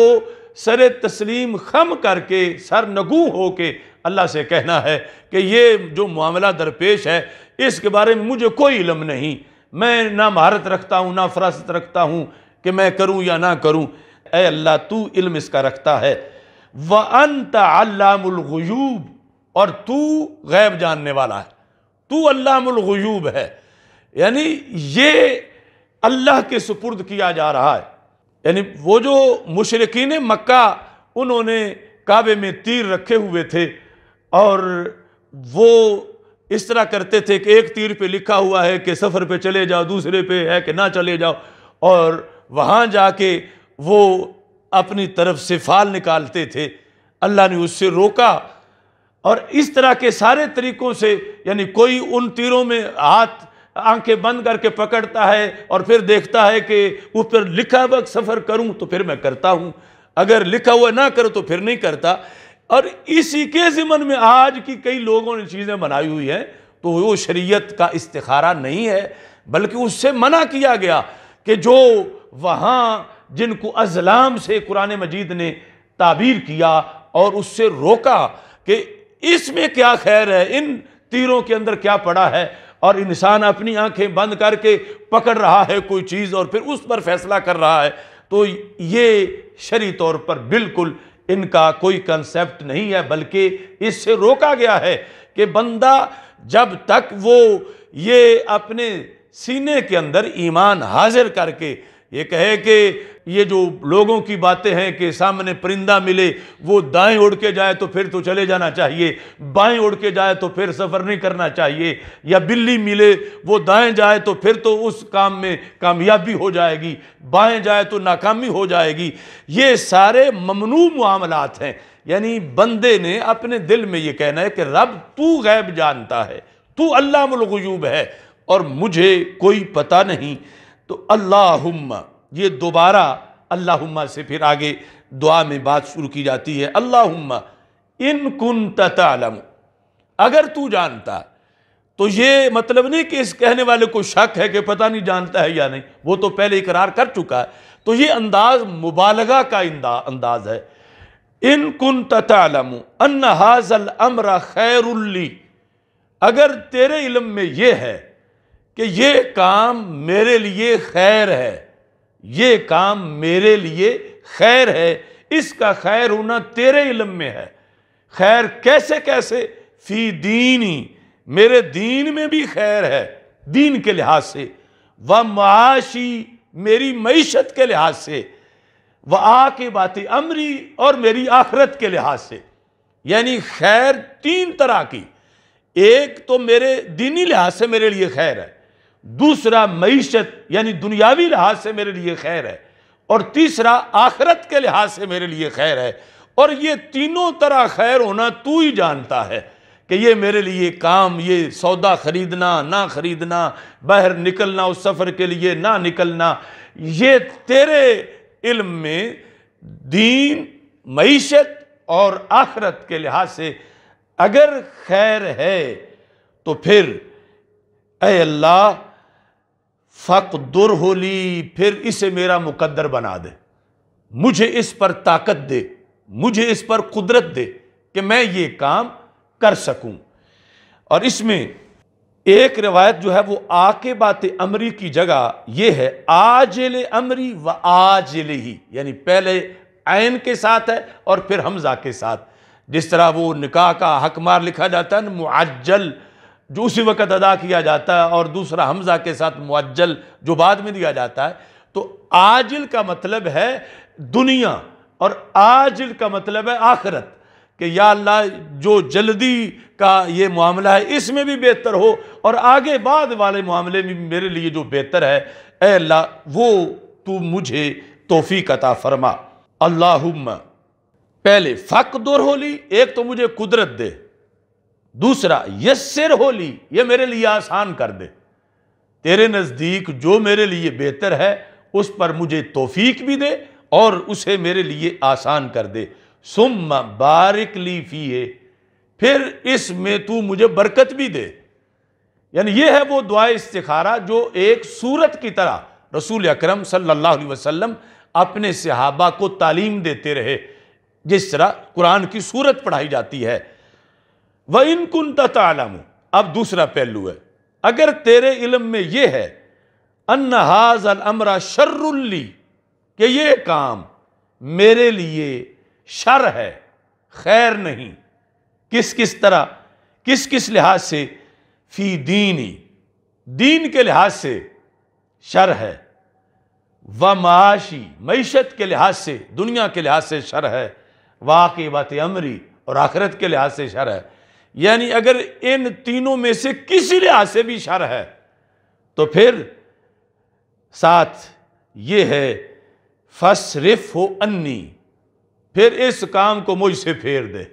सर तस्लीम खम करके सर नगू हो के अल्लाह से कहना है कि ये जो मामला दरपेश है इसके बारे में मुझे कोई इलम नहीं मैं ना महारत रखता हूँ ना फरासत रखता हूँ कि मैं करूँ या ना करूँ ए अल्लाह तू इल्म इसका रखता है व अंत अल्लामूब और तू गैब जानने वाला है तू अल्लामूब है यानी ये अल्लाह के सुपुर्द किया जा रहा है यानी वो जो मुशरकिन मक्का उन्होंने काबे में तीर रखे हुए थे और वो इस तरह करते थे कि एक तीर पे लिखा हुआ है कि सफ़र पे चले जाओ दूसरे पे है कि ना चले जाओ और वहाँ जाके वो अपनी तरफ से फाल निकालते थे अल्लाह ने उससे रोका और इस तरह के सारे तरीक़ों से यानी कोई उन तीरों में हाथ आंखें बंद करके पकड़ता है और फिर देखता है कि ऊपर लिखा वक्त सफ़र करूं तो फिर मैं करता हूं अगर लिखा हुआ ना करो तो फिर नहीं करता और इसी के ज़िमन में आज की कई लोगों ने चीज़ें बनाई हुई हैं तो वो शरीयत का इस्तारा नहीं है बल्कि उससे मना किया गया कि जो वहाँ जिनको अजलाम से कुरान मजीद ने ताबीर किया और उससे रोका कि इसमें क्या खैर है इन तीरों के अंदर क्या पड़ा है और इंसान अपनी आंखें बंद करके पकड़ रहा है कोई चीज़ और फिर उस पर फैसला कर रहा है तो ये शरी तौर पर बिल्कुल इनका कोई कंसेप्ट नहीं है बल्कि इससे रोका गया है कि बंदा जब तक वो ये अपने सीने के अंदर ईमान हाजिर करके ये कहे कि ये जो लोगों की बातें हैं कि सामने परिंदा मिले वो दाएं उड़ के जाए तो फिर तो चले जाना चाहिए बाएं उड़ के जाए तो फिर सफ़र नहीं करना चाहिए या बिल्ली मिले वो दाएं जाए तो फिर तो उस काम में कामयाबी हो जाएगी बाएं जाए तो नाकामी हो जाएगी ये सारे ममनू मामलात हैं यानी बंदे ने अपने दिल में ये कहना है कि रब तू गैब जानता है तू अल्लाह मलगयूब है और मुझे कोई पता नहीं तो अल्लाह ये दोबारा अल्लाह से फिर आगे दुआ में बात शुरू की जाती है अल्लाह इन कुन तलम अगर तू जानता तो ये मतलब नहीं कि इस कहने वाले को शक है कि पता नहीं जानता है या नहीं वो तो पहले इकरार कर चुका है तो ये अंदाज मुबालगा का अंदाज है इन कुन तलम अन हाजल अमर खैरुल्ली अगर तेरे इलम में यह है कि ये काम मेरे लिए खैर है ये काम मेरे लिए खैर है इसका खैर होना तेरे इलम में है खैर कैसे कैसे फी दीनी मेरे दीन में भी खैर है दीन के लिहाज से व माशी मेरी मीशत के लिहाज से व आ के बातें अमरी और मेरी आखरत के लिहाज से यानी खैर तीन तरह की एक तो मेरे दीनी लिहाज से मेरे लिए खैर है दूसरा मीशत यानी दुनियावी लिहाज से मेरे लिए खैर है और तीसरा आखरत के लिहाज से मेरे लिए खैर है और ये तीनों तरह खैर होना तू ही जानता है कि ये मेरे लिए काम ये सौदा ख़रीदना ना ख़रीदना बाहर निकलना उस सफ़र के लिए ना निकलना ये तेरे इल्म में दीन मीशत और आखरत के लिहाज से अगर खैर है तो फिर अल्लाह फ़क दुर होली फिर इसे मेरा मुकद्दर बना दे मुझे इस पर ताकत दे मुझे इस पर कुदरत दे कि मैं ये काम कर सकूं और इसमें एक रिवायत जो है वो आके बात अमरी की जगह ये है आजिल अमरी व आजिल ही यानी पहले आयन के साथ है और फिर हमजा के साथ जिस तरह वो निकाह का हकमार लिखा जाता है ना मुआजल जो उसी वक़्त अदा किया जाता है और दूसरा हमज़ा के साथ मुआजल जो बाद में दिया जाता है तो आजिल का मतलब है दुनिया और आजिल का मतलब है आखरत कि या अल्लाह जो जल्दी का ये मामला है इसमें भी बेहतर हो और आगे बाद वाले मामले में मेरे लिए जो बेहतर है ए अल्लाह वो तू मुझे तोहफ़ी कता फरमा अल्लाह पहले फ़क दो होली एक तो मुझे कुदरत दे दूसरा ये सिर होली ये मेरे लिए आसान कर दे तेरे नज़दीक जो मेरे लिए बेहतर है उस पर मुझे तोफीक भी दे और उसे मेरे लिए आसान कर दे सुम बारिक ली फी है फिर इसमें तू मुझे बरकत भी दे यानी यह है वो दुआ इस्तारा जो एक सूरत की तरह रसूल अक्रम सल्लल्लाहु अलैहि वसल्लम अपने सहाबा को तालीम देते रहे जिस तरह कुरान की सूरत पढ़ाई जाती है व इन कुंता तालम अब दूसरा पहलू है अगर तेरे इलम में यह है अन हाज अलमरा शर्रुल्ली कि ये काम मेरे लिए शर है खैर नहीं किस किस तरह किस किस लिहाज से फ़ी दीनी दीन के लिहाज से शर है व माशी मीशत के लिहाज से दुनिया के लिहाज से शर है वाकई बात अमरी और आखरत के लिहाज से शर है यानी अगर इन तीनों में से किसी लिहाज से भी शर है तो फिर साथ ये है फसरिफ हो अन्नी फिर इस काम को मुझसे फेर दे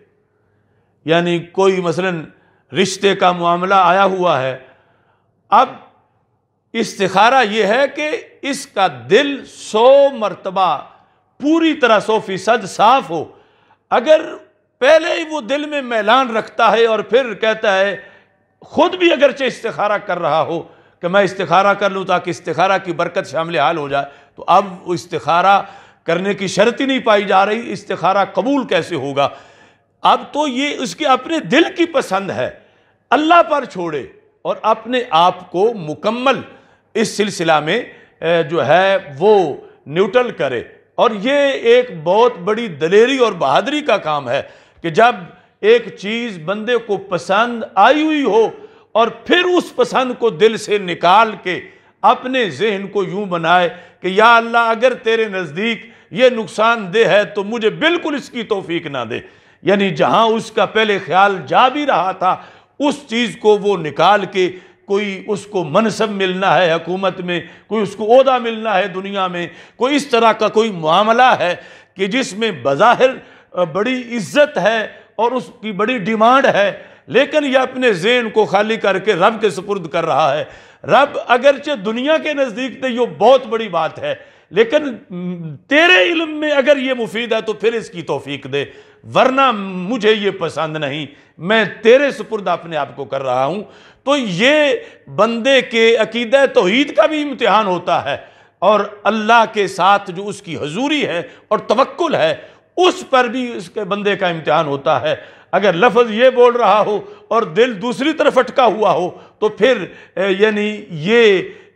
यानी कोई मसलन रिश्ते का मामला आया हुआ है अब इस्तारा यह है कि इसका दिल सौ मरतबा पूरी तरह सौ फीसद साफ हो अगर पहले ही वो दिल में मैलान रखता है और फिर कहता है खुद भी अगरचे इस्तखारा कर रहा हो कि मैं इस्तखारा कर लूँ ताकि इस्तारा की बरकत शामिल हाल हो जाए तो अब वो इस्तारा करने की शर्त ही नहीं पाई जा रही इस्तारा कबूल कैसे होगा अब तो ये उसके अपने दिल की पसंद है अल्लाह पर छोड़े और अपने आप को मुकम्मल इस सिलसिला में जो है वो न्यूट्रल करे और ये एक बहुत बड़ी दलेरी और बहादरी का काम है कि जब एक चीज़ बंदे को पसंद आई हुई हो और फिर उस पसंद को दिल से निकाल के अपने जहन को यूं बनाए कि या अल्लाह अगर तेरे नज़दीक ये नुकसान दे है तो मुझे बिल्कुल इसकी तोफीक ना दे यानी जहाँ उसका पहले ख्याल जा भी रहा था उस चीज़ को वो निकाल के कोई उसको मनसब मिलना है हकूमत में कोई उसको अहदा मिलना है दुनिया में कोई इस तरह का कोई मामला है कि जिसमें बज़ाहिर बड़ी इज्जत है और उसकी बड़ी डिमांड है लेकिन यह अपने जेन को खाली करके रब के सपुर्द कर रहा है रब अगरचे दुनिया के नज़दीक तो ये बहुत बड़ी बात है लेकिन तेरे इल्म में अगर ये मुफीद है तो फिर इसकी तोफीक दे वरना मुझे ये पसंद नहीं मैं तेरे सपुर्द अपने आप को कर रहा हूँ तो ये बंदे के अकीद तोहद का भी इम्तहान होता है और अल्लाह के साथ जो उसकी हजूरी है और तवक्ल है उस पर भी उसके बंदे का इम्तहान होता है अगर लफज ये बोल रहा हो और दिल दूसरी तरफ अटका हुआ हो तो फिर यानी ये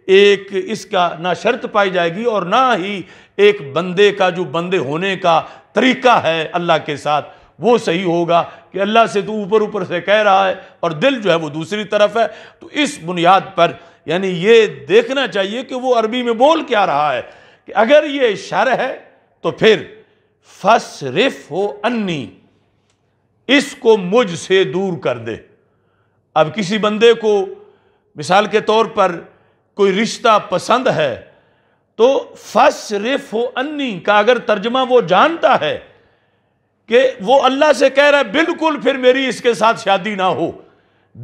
एक इसका ना शर्त पाई जाएगी और ना ही एक बंदे का जो बंदे होने का तरीका है अल्लाह के साथ वो सही होगा कि अल्लाह से तो ऊपर ऊपर से कह रहा है और दिल जो है वो दूसरी तरफ है तो इस बुनियाद पर यानी ये देखना चाहिए कि वो अरबी में बोल क्या रहा है कि अगर ये शर है तो फिर रिफ हो अन्नी इसको मुझसे दूर कर दे अब किसी बंदे को मिसाल के तौर पर कोई रिश्ता पसंद है तो रिफ हो अन्नी का अगर तर्जमा वो जानता है कि वो अल्लाह से कह रहा है बिल्कुल फिर मेरी इसके साथ शादी ना हो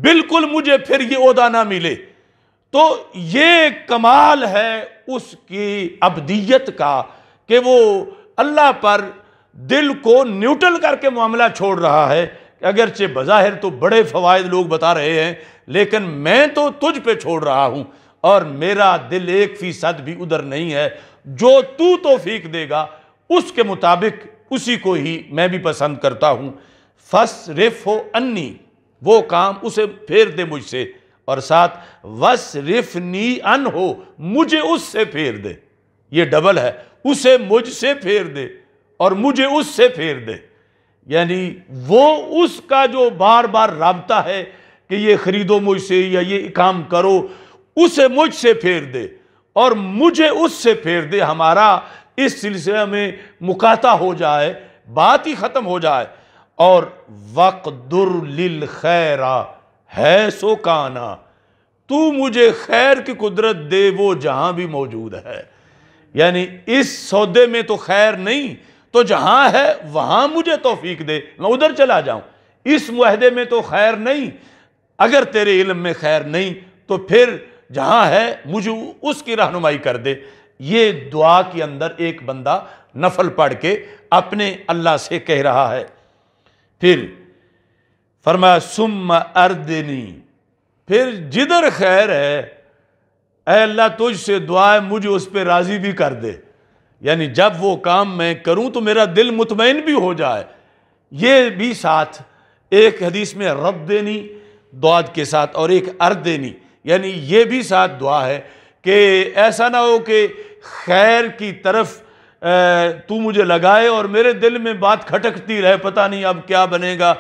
बिल्कुल मुझे फिर ये उदा ना मिले तो ये कमाल है उसकी अबदियत का कि वो अल्लाह पर दिल को न्यूट्रल करके मामला छोड़ रहा है अगरचे बज़ाहिर तो बड़े फ़वाद लोग बता रहे हैं लेकिन मैं तो तुझ पे छोड़ रहा हूँ और मेरा दिल एक फ़ीसद भी उधर नहीं है जो तू तो फीक देगा उसके मुताबिक उसी को ही मैं भी पसंद करता हूँ फस रिफ हो अन्नी वो काम उसे फेर दे मुझसे और साथ वस रिफ नी अन हो मुझे उससे फेर दे ये डबल है उसे मुझसे फेर दे और मुझे उससे फेर दे यानी वो उसका जो बार बार रबता है कि ये खरीदो मुझसे या ये काम करो उसे मुझसे फेर दे और मुझे उससे फेर दे हमारा इस सिलसिले में मुकाता हो जाए बात ही ख़त्म हो जाए और वकदुर खैरा है सो काना तू मुझे खैर की कुदरत दे वो जहाँ भी मौजूद है यानी इस सौदे में तो खैर नहीं तो जहां है वहाँ मुझे तोफीक दे मैं उधर चला जाऊँ इस माहदे में तो खैर नहीं अगर तेरे इलम में खैर नहीं तो फिर जहाँ है मुझे उसकी रहनुमाई कर दे ये दुआ के अंदर एक बंदा नफल पढ़ के अपने अल्लाह से कह रहा है फिर फरमा सुम अर्दनी फिर जिधर खैर है अल्लाह तुझ से दुआ मुझे उस पर राज़ी भी कर दे यानी जब वो काम मैं करूं तो मेरा दिल मुतमिन भी हो जाए ये भी साथ एक हदीस में रब देनी दुआ के साथ और एक अर देनी यानी ये भी साथ दुआ है कि ऐसा ना हो कि खैर की तरफ तू मुझे लगाए और मेरे दिल में बात खटकती रहे पता नहीं अब क्या बनेगा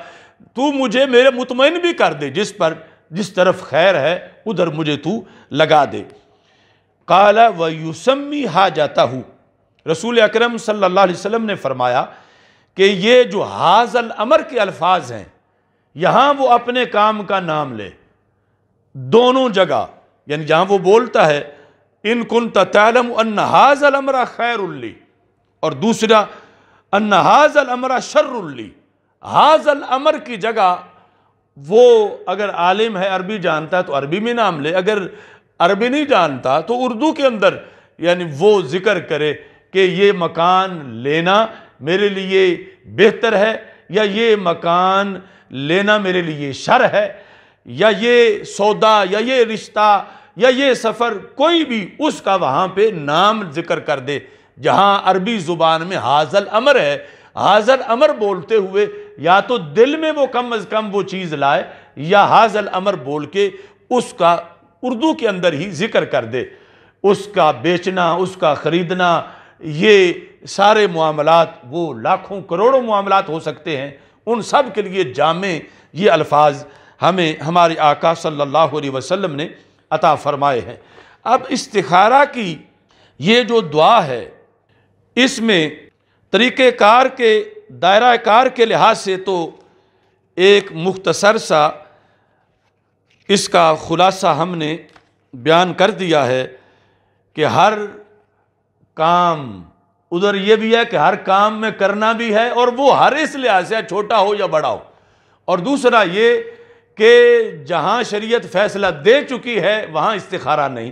तू मुझे मेरे मुतमिन भी कर दे जिस पर जिस तरफ खैर है उधर मुझे तू लगा दे काला व यूसमी हा जाता हूँ रसूल अक्रम सल्लाम ने फरमाया कि ये जो हाजल अमर के अल्फाज हैं यहाँ वो अपने काम का नाम ले दोनों जगह यानी जहाँ वो बोलता है इन कुन तलम हाजल अमरा उल्ली और दूसरा अन हाजल अमरा शर्री हाजल अमर की जगह वो अगर आलिम है अरबी जानता है तो अरबी में नाम ले अगर अरबी नहीं जानता तो उर्दू के अंदर यानी वो ज़िक्र करे कि ये मकान लेना मेरे लिए बेहतर है या ये मकान लेना मेरे लिए शर है या ये सौदा या ये रिश्ता या ये सफ़र कोई भी उसका वहाँ पे नाम जिक्र कर दे जहाँ अरबी ज़ुबान में हाजल अमर है हाजल अमर बोलते हुए या तो दिल में वो कम अज कम वो चीज़ लाए या हाजल अमर बोल के उसका उर्दू के अंदर ही जिक्र कर दे उसका बेचना उसका ख़रीदना ये सारे मामलात वो लाखों करोड़ों मामलात हो सकते हैं उन सब के लिए जामे ये अल्फाज हमें हमारे आका सल्लल्लाहु अलैहि वसल्लम ने अता फ़रमाए हैं अब इस्तारा की ये जो दुआ है इसमें तरीक़ार के दायरा कार के लिहाज से तो एक मुख्तसर सा इसका ख़ुलासा हमने बयान कर दिया है कि हर काम उधर ये भी है कि हर काम में करना भी है और वो हर इस लिहाज से छोटा हो या बड़ा हो और दूसरा ये कि जहाँ शरीयत फ़ैसला दे चुकी है वहाँ इस्तारा नहीं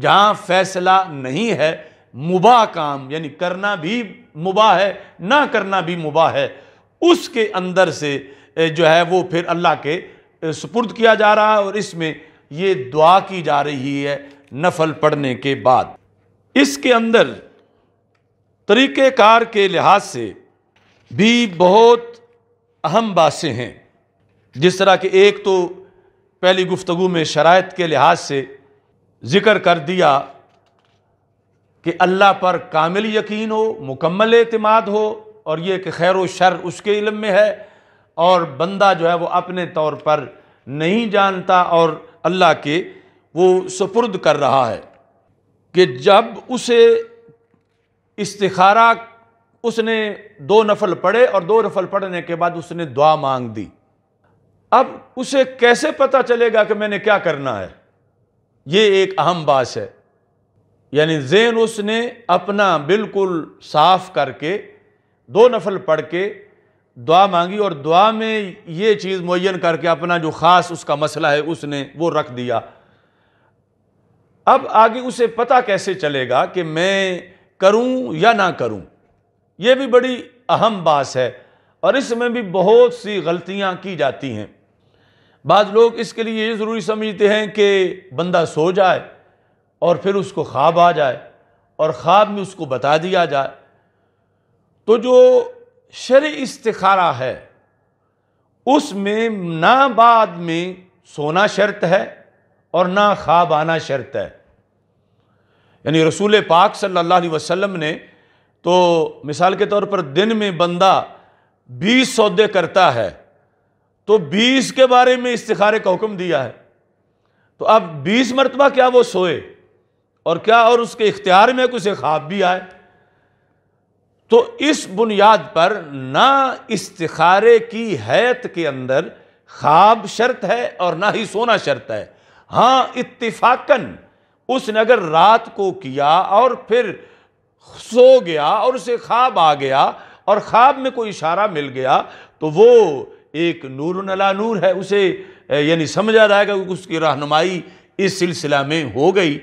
जहाँ फ़ैसला नहीं है मुबा काम यानी करना भी मुबा है ना करना भी मुबा है उसके अंदर से जो है वो फिर अल्लाह के सुपुर्द किया जा रहा है और इसमें ये दुआ की जा रही है नफल पढ़ने के बाद इसके अंदर तरीक़ार के लिहाज से भी बहुत अहम बातें हैं जिस तरह के एक तो पहली गुफ्तु में शरात के लिहाज से ज़िक्र कर दिया कि अल्लाह पर कामिल यकीन हो मुकम्मल अतमाद हो और ये कि खैर व शर उसके इलम में है और बंदा जो है वो अपने तौर पर नहीं जानता और अल्लाह के वो सपुर्द कर रहा है कि जब उसे इस्तारा उसने दो नफल पढ़े और दो नफल पढ़ने के बाद उसने दुआ मांग दी अब उसे कैसे पता चलेगा कि मैंने क्या करना है ये एक अहम बात है यानी जेन उसने अपना बिल्कुल साफ करके दो नफल पढ़ के दुआ मांगी और दुआ में ये चीज़ मुन करके अपना जो ख़ास उसका मसला है उसने वो रख दिया अब आगे उसे पता कैसे चलेगा कि मैं करूं या ना करूं ये भी बड़ी अहम बात है और इसमें भी बहुत सी गलतियां की जाती हैं बाद लोग इसके लिए ये ज़रूरी समझते हैं कि बंदा सो जाए और फिर उसको ख्वाब आ जाए और ख्वाब में उसको बता दिया जाए तो जो शर इस्तखारा है उसमें ना बाद में सोना शर्त है और ना ख्वाब आना शर्त है यानी रसूल पाक सल्लल्लाहु अलैहि वसल्लम ने तो मिसाल के तौर पर दिन में बंदा बीस सौदे करता है तो बीस के बारे में इस्तारे का हुक्म दिया है तो अब बीस मरतबा क्या वो सोए और क्या और उसके इख्तियार में कुछ ख्वाब भी आए तो इस बुनियाद पर ना इस्तारे की हैत के अंदर ख्वाब शर्त है और ना ही सोना शर्त है हाँ इत्तिफाकन उसने अगर रात को किया और फिर सो गया और उसे ख्वाब आ गया और ख्वाब में कोई इशारा मिल गया तो वो एक नूर नला नूर है उसे यानी समझा जाएगा कि उसकी रहनुमाई इस सिलसिला में हो गई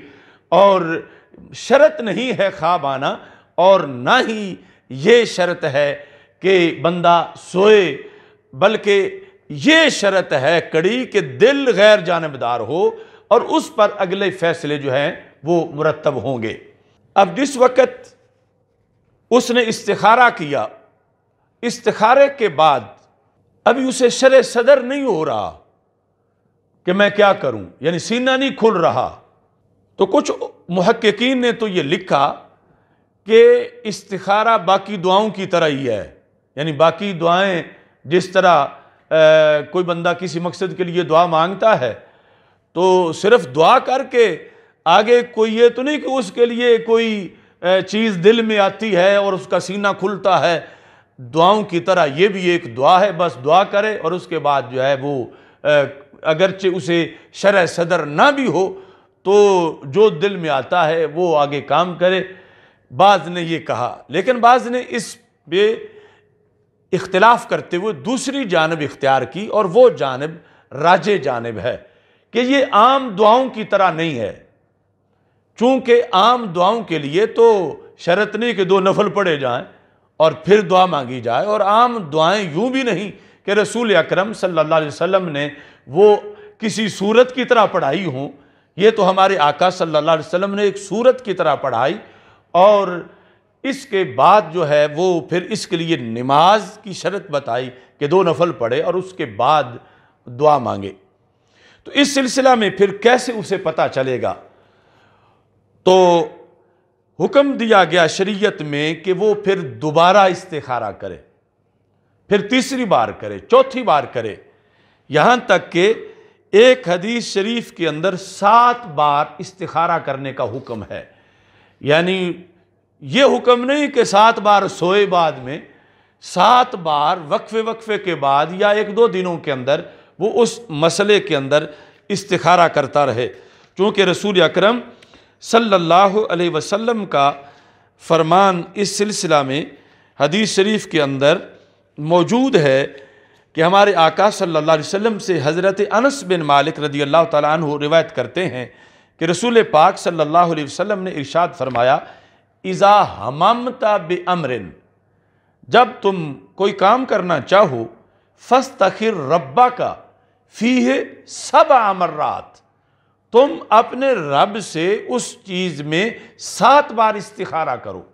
और शर्त नहीं है ख्वाब आना और ना ही ये शर्त है कि बंदा सोए बल्कि ये शर्त है कड़ी कि दिल गैर जानबदार हो और उस पर अगले फैसले जो हैं वो मुरतब होंगे अब जिस वक़्त उसने इस्तारा किया इस्तारे के बाद अभी उसे शर सदर नहीं हो रहा कि मैं क्या करूं यानी सीना नहीं खुल रहा तो कुछ महक्कीन ने तो ये लिखा कि इस्तारा बाकी दुआओं की तरह ही है यानी बाकी दुआएं जिस तरह आ, कोई बंदा किसी मकसद के लिए दुआ मांगता है तो सिर्फ दुआ करके आगे कोई ये तो नहीं कि उसके लिए कोई चीज़ दिल में आती है और उसका सीना खुलता है दुआओं की तरह ये भी एक दुआ है बस दुआ करे और उसके बाद जो है वो अगरचे उसे शर सदर ना भी हो तो जो दिल में आता है वो आगे काम करे बाज़ ने ये कहा लेकिन बाज़ ने इस पे इख्तलाफ करते हुए दूसरी जानब इख्तियार की और वो जानब राज जानब है कि ये आम दुआओं की तरह नहीं है चूँकि आम दुआओं के लिए तो शरत नहीं कि दो नफल पढ़े जाएँ और फिर दुआ मांगी जाए और आम दुआएं यूं भी नहीं कि रसूल अकरम सल्लल्लाहु अलैहि वसल्लम ने वो किसी सूरत की तरह पढ़ाई हों ये तो हमारे आका सल्लल्लाहु अलैहि वसल्लम ने एक सूरत की तरह पढ़ाई और इसके बाद जो है वो फिर इसके लिए नमाज की शर्त बताई कि दो नफल पढ़े और उसके बाद दुआ मांगे तो इस सिलसिला में फिर कैसे उसे पता चलेगा तो हुक्म दिया गया शरीयत में कि वो फिर दोबारा इस्तारा करे फिर तीसरी बार करे चौथी बार करे यहाँ तक कि एक हदीस शरीफ के अंदर सात बार इस्तारा करने का हुक्म है यानी यह हुक्म नहीं कि सात बार सोए बाद में सात बार वक्फे वक्फे के बाद या एक दो दिनों के अंदर वो उस मसले के अंदर इस्तारा करता रहे चूँकि रसूल अक्रम सल्लल्लाहु अलैहि वसल्लम का फरमान इस सिलसिला में हदीस शरीफ के अंदर मौजूद है कि हमारे आकाश सल्ला वसम से हज़रत अनस बिन मालिक रदी अल्लाह तन रिवायत करते हैं कि रसूल पाक सल्ला वसम ने इर्शाद फरमाया इज़ा बे अमरिन जब तुम कोई काम करना चाहो फस तखिर रब्बा का फ़ी सब अमर्रात तुम अपने रब से उस चीज़ में सात बार इस्तारा करो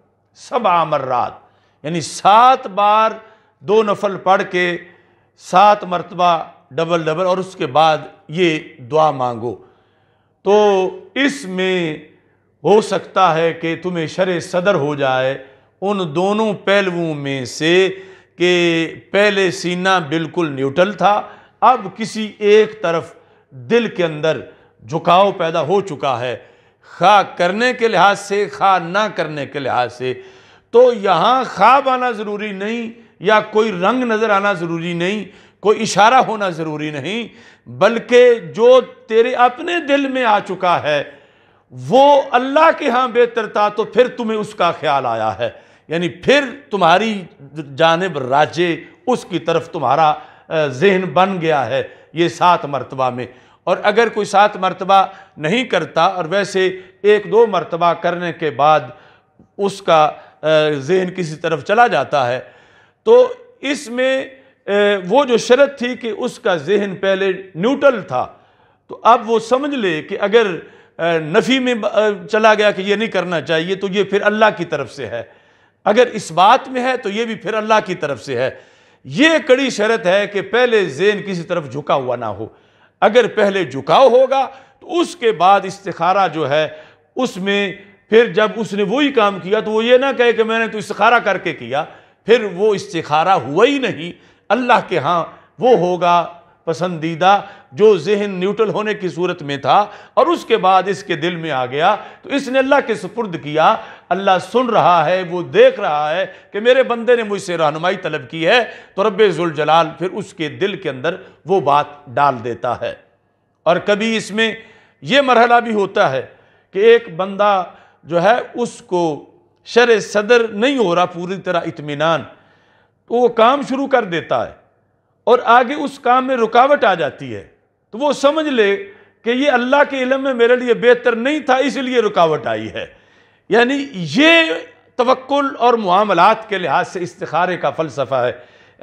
सब रात यानी सात बार दो नफल पढ़ के सात मरतबा डबल डबल और उसके बाद ये दुआ मांगो तो इसमें हो सकता है कि तुम्हें शर सदर हो जाए उन दोनों पहलुओं में से कि पहले सीना बिल्कुल न्यूट्रल था अब किसी एक तरफ दिल के अंदर झुकाव पैदा हो चुका है खा करने के लिहाज से खा ना करने के लिहाज से तो यहाँ खा आना ज़रूरी नहीं या कोई रंग नज़र आना ज़रूरी नहीं कोई इशारा होना ज़रूरी नहीं बल्कि जो तेरे अपने दिल में आ चुका है वो अल्लाह के यहाँ बेहतर था तो फिर तुम्हें उसका ख्याल आया है यानी फिर तुम्हारी जानब राजे उसकी तरफ तुम्हारा जहन बन गया है ये सात मरतबा में और अगर कोई सात मरतबा नहीं करता और वैसे एक दो मरतबा करने के बाद उसका जहन किसी तरफ चला जाता है तो इसमें वो जो शरत थी कि उसका जहन पहले न्यूट्रल था तो अब वो समझ ले कि अगर नफ़ी में चला गया कि ये नहीं करना चाहिए तो ये फिर अल्लाह की तरफ से है अगर इस बात में है तो ये भी फिर अल्लाह की तरफ से है ये कड़ी शरत है कि पहले जेन किसी तरफ झुका हुआ ना हो अगर पहले झुकाव होगा तो उसके बाद इस्तारा जो है उसमें फिर जब उसने वही काम किया तो वो ये ना कहे कि मैंने तो इस्तारा करके किया फिर वो इस्तारा हुआ ही नहीं अल्लाह के हाँ वो होगा पसंदीदा जो जहन न्यूट्रल होने की सूरत में था और उसके बाद इसके दिल में आ गया तो इसने अल्लाह के सुपुर्द किया अल्लाह सुन रहा है वो देख रहा है कि मेरे बंदे ने मुझसे रहनुमाई तलब की है तो रब्ज़ुलजलाल फिर उसके दिल के अंदर वो बात डाल देता है और कभी इसमें यह मरहला भी होता है कि एक बंदा जो है उसको शर सदर नहीं हो रहा पूरी तरह इतमान तो वो काम शुरू कर देता है और आगे उस काम में रुकावट आ जाती है तो वो समझ ले कि ये अल्लाह के इलम में मेरे लिए बेहतर नहीं था इसलिए रुकावट आई है यानी ये तवक्ल और मामलात के लिहाज से इस्तारे का फ़लसफ़ा है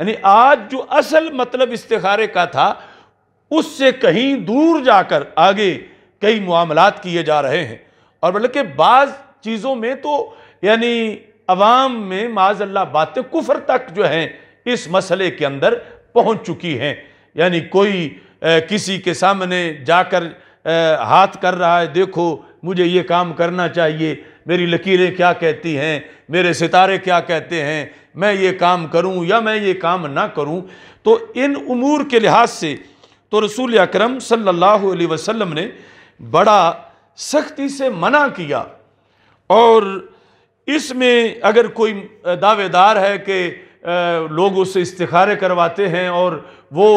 यानी आज जो असल मतलब इस्तारे का था उससे कहीं दूर जाकर आगे कई मामलात किए जा रहे हैं और बल्कि बाज़ चीज़ों में तो यानी अवाम में माजल्ला बातें कुफर तक जो हैं इस मसले के अंदर पहुंच चुकी हैं यानी कोई ए, किसी के सामने जाकर ए, हाथ कर रहा है देखो मुझे ये काम करना चाहिए मेरी लकीरें क्या कहती हैं मेरे सितारे क्या कहते हैं मैं ये काम करूं या मैं ये काम ना करूं तो इन उमूर के लिहाज से तो रसूल अक्रम सल्ला अलैहि ने बड़ा सख्ती से मना किया और इसमें अगर कोई दावेदार है कि लोग उससे इस्तारे करवाते हैं और वो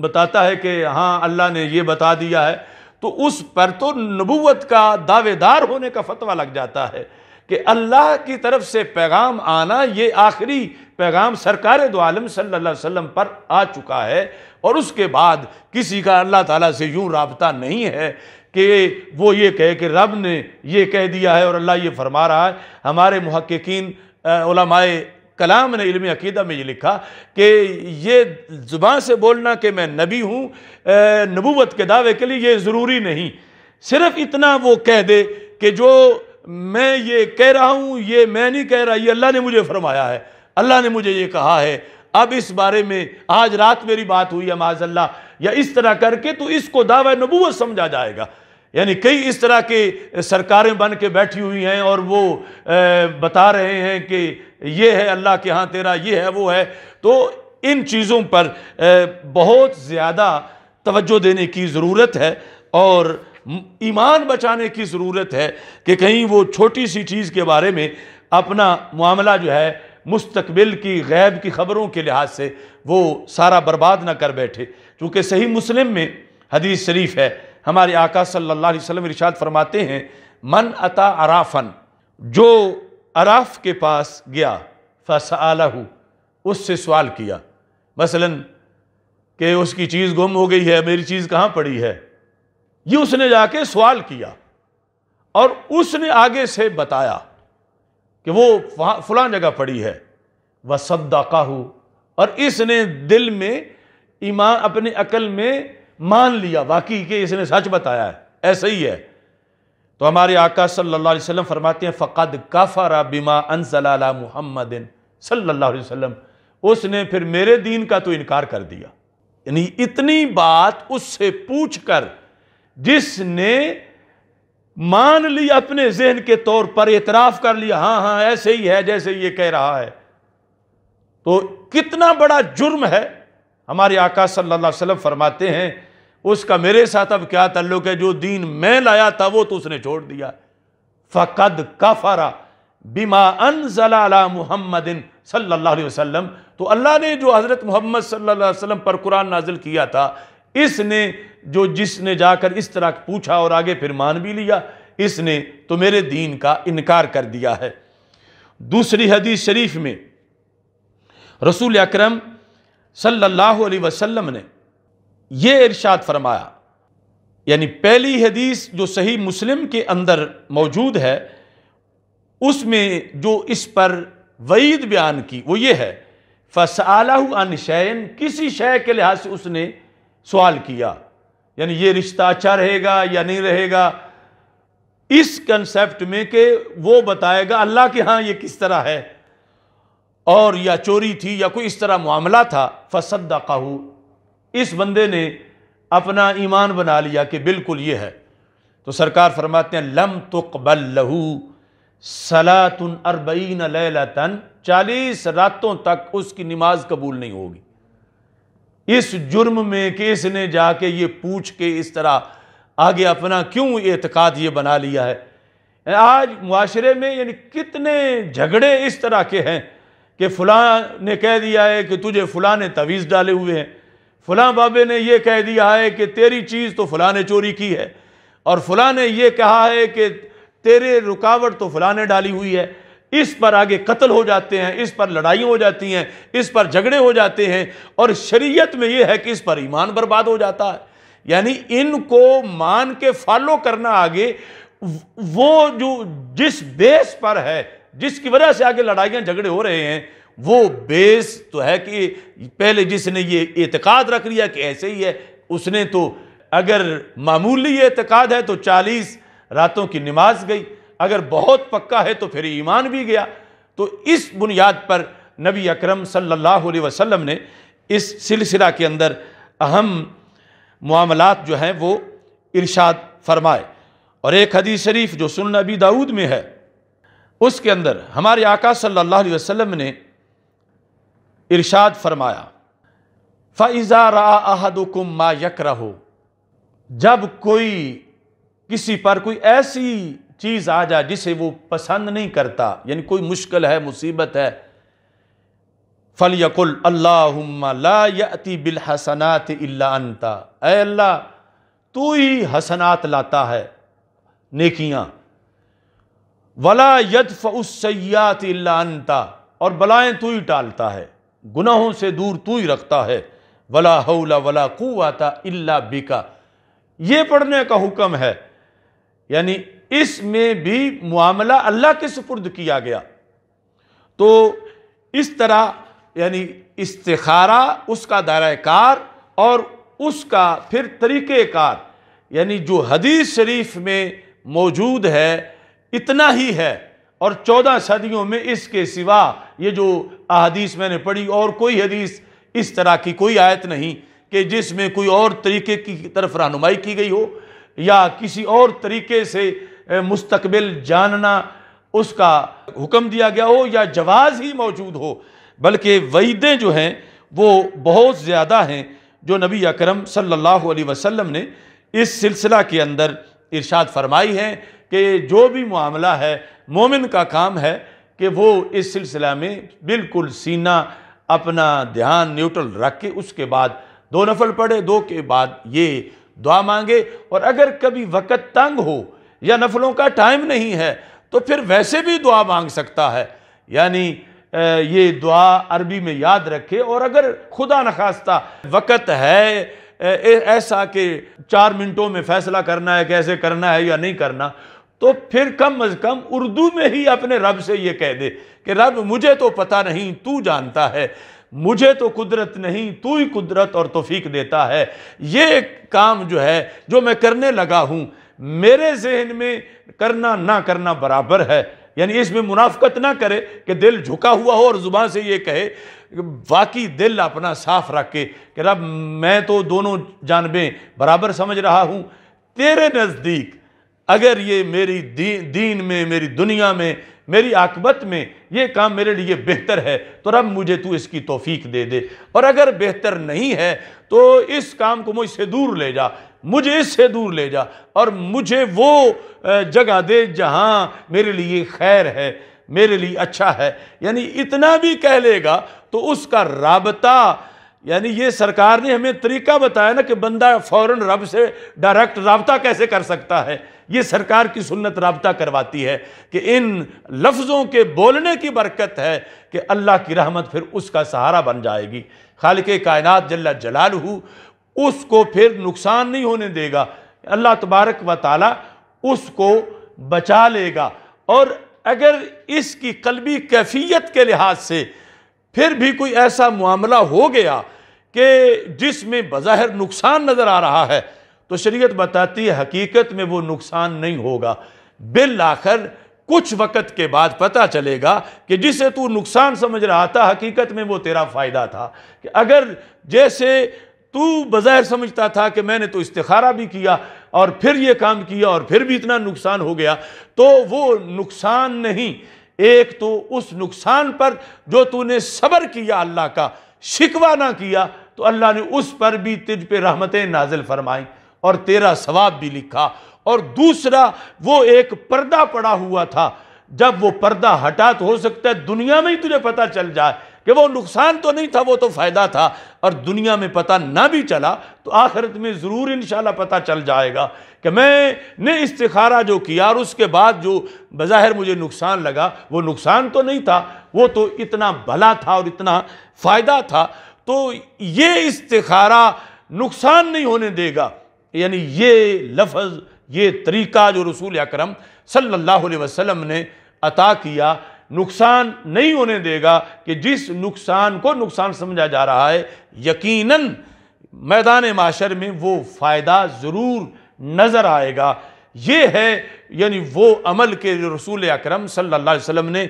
बताता है कि हाँ अल्लाह ने ये बता दिया है तो उस पर तो नबूत का दावेदार होने का फतवा लग जाता है कि अल्लाह की तरफ से पैगाम आना ये आखिरी पैगाम सरकार दो आलम सल्लल्लाहु अलैहि वसल्लम पर आ चुका है और उसके बाद किसी का अल्लाह ताला से यूं रबता नहीं है कि वो ये कहे कि रब ने ये कह दिया है और अल्लाह ये फरमा रहा है हमारे महक्कीन उलमाए कलाम ने इल्मी अकीदा में ये लिखा कि ये ज़ुबान से बोलना कि मैं नबी हूँ नबूवत के दावे के लिए ये ज़रूरी नहीं सिर्फ इतना वो कह दे कि जो मैं ये कह रहा हूँ ये मैं नहीं कह रहा ये अल्लाह ने मुझे फरमाया है अल्लाह ने मुझे ये कहा है अब इस बारे में आज रात मेरी बात हुई है माजल्ला या इस तरह करके तो इसको दावा नबूवत समझा जाएगा यानी कई इस तरह के सरकारें बन के बैठी हुई हैं और वो बता रहे हैं कि ये है अल्लाह के यहाँ तेरा ये है वो है तो इन चीज़ों पर बहुत ज़्यादा तवज्जो देने की ज़रूरत है और ईमान बचाने की ज़रूरत है कि कहीं वो छोटी सी चीज़ के बारे में अपना मामला जो है मुस्तबिल की गैब की ख़बरों के लिहाज से वो सारा बर्बाद ना कर बैठे क्योंकि सही मुस्लिम में हदीस शरीफ है हमारे आका सल्लल्लाहु अलैहि वसल्लम इरशाद फरमाते हैं मन अता अराफन जो अराफ के पास गया फसालहू उससे सवाल किया मसलन कि उसकी चीज़ गुम हो गई है मेरी चीज़ कहाँ पड़ी है ये उसने जाके सवाल किया और उसने आगे से बताया कि वो फलां जगह पड़ी है वह सद्दाका और इसने दिल में ईमान अपने अकल में मान लिया वाकई के इसने सच बताया है ऐसा ही है तो हमारे आका सल्लल्लाहु अलैहि वसल्लम फरमाते हैं फ़कद काफारा बिमा अनसला मुहम्मद सल्लल्लाहु अलैहि वसल्लम उसने फिर मेरे दीन का तो इनकार कर दिया यानी इतनी बात उससे पूछ कर जिसने मान ली अपने जहन के तौर पर एतराफ़ कर लिया हाँ हाँ ऐसे ही है जैसे ये कह रहा है तो कितना बड़ा जुर्म है हमारे आका सल्लल्लाहु अलैहि वसल्लम फरमाते हैं उसका मेरे साथ अब क्या तल्लुक है जो दीन मैं लाया था वो तो उसने छोड़ दिया फ़कद कफरा बिमा अनजला मुहम्मदिन सल्लल्लाहु अलैहि वसल्लम तो अल्लाह ने जो हज़रत मोहम्मद सल्लल्लाहु अलैहि वसल्लम पर कुरान नाजिल किया था इसने जो जिसने जाकर इस तरह पूछा और आगे फिर मान भी लिया इसने तो मेरे दीन का इनकार कर दिया है दूसरी हदीस शरीफ में रसूल अक्रम सल्लल्लाहु अलैहि वसल्लम ने ये इर्शाद फरमाया यानी पहली हदीस जो सही मुस्लिम के अंदर मौजूद है उसमें जो इस पर वईद बयान की वो ये है फसाला शैन किसी शय के लिहाज से उसने सवाल किया यानी ये रिश्ता अच्छा रहेगा या नहीं रहेगा इस कंसेप्ट में कि वो बताएगा अल्लाह के हाँ ये किस तरह है और या चोरी थी या कोई इस तरह मामला था फसद इस बंदे ने अपना ईमान बना लिया कि बिल्कुल ये है तो सरकार फरमाते हैं लम तुकबल लहू सलातन अरबईन लतन चालीस रातों तक उसकी नमाज कबूल नहीं होगी इस जुर्म में केस ने जाके ये पूछ के इस तरह आगे अपना क्यों एतकाद ये बना लिया है आज मुआरे में यानी कितने झगड़े इस तरह के हैं कि फलां ने कह दिया है कि तुझे फलां ने तवीज़ डाले हुए हैं फलां बाबे ने यह कह दिया है कि तेरी चीज़ तो फलां ने चोरी की है और फलां ने यह कहा है कि तेरे रुकावट तो फलां ने डाली हुई है इस पर आगे कत्ल हो जाते हैं इस पर लड़ाई हो जाती हैं इस पर झगड़े हो जाते हैं और शरीयत में यह है कि इस पर ईमान बर्बाद हो जाता है यानी इनको मान के फॉलो करना आगे वो जो जिस बेस पर है जिसकी वजह से आगे लड़ाइयां झगड़े हो रहे हैं वो बेस तो है कि पहले जिसने ये एतकाद रख लिया कि ऐसे ही है उसने तो अगर मामूली एतकाद है तो चालीस रातों की नमाज गई अगर बहुत पक्का है तो फिर ईमान भी गया तो इस बुनियाद पर नबी अकरम सल्लल्लाहु अलैहि वसल्लम ने इस सिलसिला के अंदर अहम मामलात जो हैं वो इरशाद फरमाए और एक हदीस शरीफ जो सुन अबी दाऊद में है उसके अंदर हमारे आका सल्लल्लाहु अलैहि वसल्लम ने इरशाद फरमाया फ़ैज़ा राहदुकुम मा यक रहो जब कोई किसी पर कोई ऐसी चीज़ आ जाए जिसे वो पसंद नहीं करता यानी कोई मुश्किल है मुसीबत है फल यकुल अल्लाति बिल हसनात अनता अल्लाह तू ही हसनात लाता है नेकियाँ वला यदफ़ सयात अंता और बलाएँ तू ही टालता है गुनाहों से दूर तू ही रखता है वला हौला वला कुआता इल्ला बिका ये पढ़ने का हुक्म है यानी इसमें भी मामला अल्लाह के सुपुर्द किया गया तो इस तरह यानी इस्तारा उसका दायरा कार और उसका फिर तरीक़ार यानी जो हदीस शरीफ में मौजूद है इतना ही है और चौदह सदियों में इसके सिवा ये जो अदीस मैंने पढ़ी और कोई हदीस इस तरह की कोई आयत नहीं कि जिसमें कोई और तरीके की तरफ रहनुमाई की गई हो या किसी और तरीके से मुस्तकबिल जानना उसका हुक्म दिया गया हो या जवाज़ ही मौजूद हो बल्कि वईदें जो हैं वो बहुत ज़्यादा हैं जो नबी अकरम सल्लल्लाहु अलैहि वसल्लम ने इस सिलसिला के अंदर इरशाद फरमाई है कि जो भी मामला है मोमिन का काम है कि वो इस सिलसिला में बिल्कुल सीना अपना ध्यान न्यूट्रल रख के उसके बाद दो नफल पढ़े दो के बाद ये दुआ मांगे और अगर कभी वक़्त तंग हो या नफलों का टाइम नहीं है तो फिर वैसे भी दुआ मांग सकता है यानी ये दुआ अरबी में याद रखे और अगर खुदा नखास्ता वक़्त है ऐसा कि चार मिनटों में फ़ैसला करना है कैसे करना है या नहीं करना तो फिर कम अज कम उर्दू में ही अपने रब से ये कह दे कि रब मुझे तो पता नहीं तू जानता है मुझे तो कुदरत नहीं तू ही कुदरत और तोफीक देता है ये काम जो है जो मैं करने लगा हूँ मेरे जहन में करना ना करना बराबर है यानी इसमें मुनाफ्त ना करे कि दिल झुका हुआ हो और ज़ुबान से ये कहे बाकी दिल अपना साफ रखे कि रब मैं तो दोनों जानबें बराबर समझ रहा हूँ तेरे नज़दीक अगर ये मेरी दी, दीन में मेरी दुनिया में मेरी आकबत में ये काम मेरे लिए बेहतर है तो रब मुझे तू इसकी तोफ़ीक दे दे और अगर बेहतर नहीं है तो इस काम को मुझसे दूर ले जा मुझे इससे दूर ले जा और मुझे वो जगह दे जहाँ मेरे लिए खैर है मेरे लिए अच्छा है यानी इतना भी कह लेगा तो उसका रबता यानी ये सरकार ने हमें तरीका बताया ना कि बंदा फ़ौर रब से डायरेक्ट रबता कैसे कर सकता है ये सरकार की सुन्नत रबता करवाती है कि इन लफ्ज़ों के बोलने की बरकत है कि अल्लाह की रहमत फिर उसका सहारा बन जाएगी खाल के कायनत जल्ला जलाल उसको फिर नुकसान नहीं होने देगा अल्लाह तबारक व ताली उसको बचा लेगा और अगर इसकी कलबी कैफियत के लिहाज से फिर भी कोई ऐसा मामला हो गया कि जिसमें बज़ाहिर नुकसान नज़र आ रहा है तो शरीयत बताती है हकीकत में वो नुकसान नहीं होगा बिल आखिर कुछ वक्त के बाद पता चलेगा कि जिसे तू नुकसान समझ रहा था हकीकत में वो तेरा फ़ायदा था कि अगर जैसे तू बज़ाहिर समझता था कि मैंने तो इस्तारा भी किया और फिर ये काम किया और फिर भी इतना नुकसान हो गया तो वो नुकसान नहीं एक तो उस नुकसान पर जो तूने सब्र किया अल्लाह का शिकवा ना किया तो अल्लाह ने उस पर भी तुझ पे रहमतें नाजिल फरमाई और तेरा सवाब भी लिखा और दूसरा वो एक पर्दा पड़ा हुआ था जब वो पर्दा हटा तो हो सकता है दुनिया में ही तुझे पता चल जाए कि वो नुकसान तो नहीं था वो तो फ़ायदा था और दुनिया में पता ना भी चला तो आखिरत में ज़रूर इन पता चल जाएगा कि मैंने इस्तारा जो किया और उसके बाद जो बज़ाहिर मुझे नुकसान लगा वो नुकसान तो नहीं था वो तो इतना भला था और इतना फ़ायदा था तो ये इस्तारा नुकसान नहीं होने देगा यानी ये लफ्ज़ ये तरीका जो रसूल अक्रम सल्लल्लाहु अलैहि वसल्लम ने अता किया नुकसान नहीं होने देगा कि जिस नुकसान को नुकसान समझा जा रहा है यकीनन मैदान माशर में वो फ़ायदा ज़रूर नज़र आएगा ये है यानी वो अमल के रसूल अक्रम सल्लल्लाहु अलैहि वसल्लम ने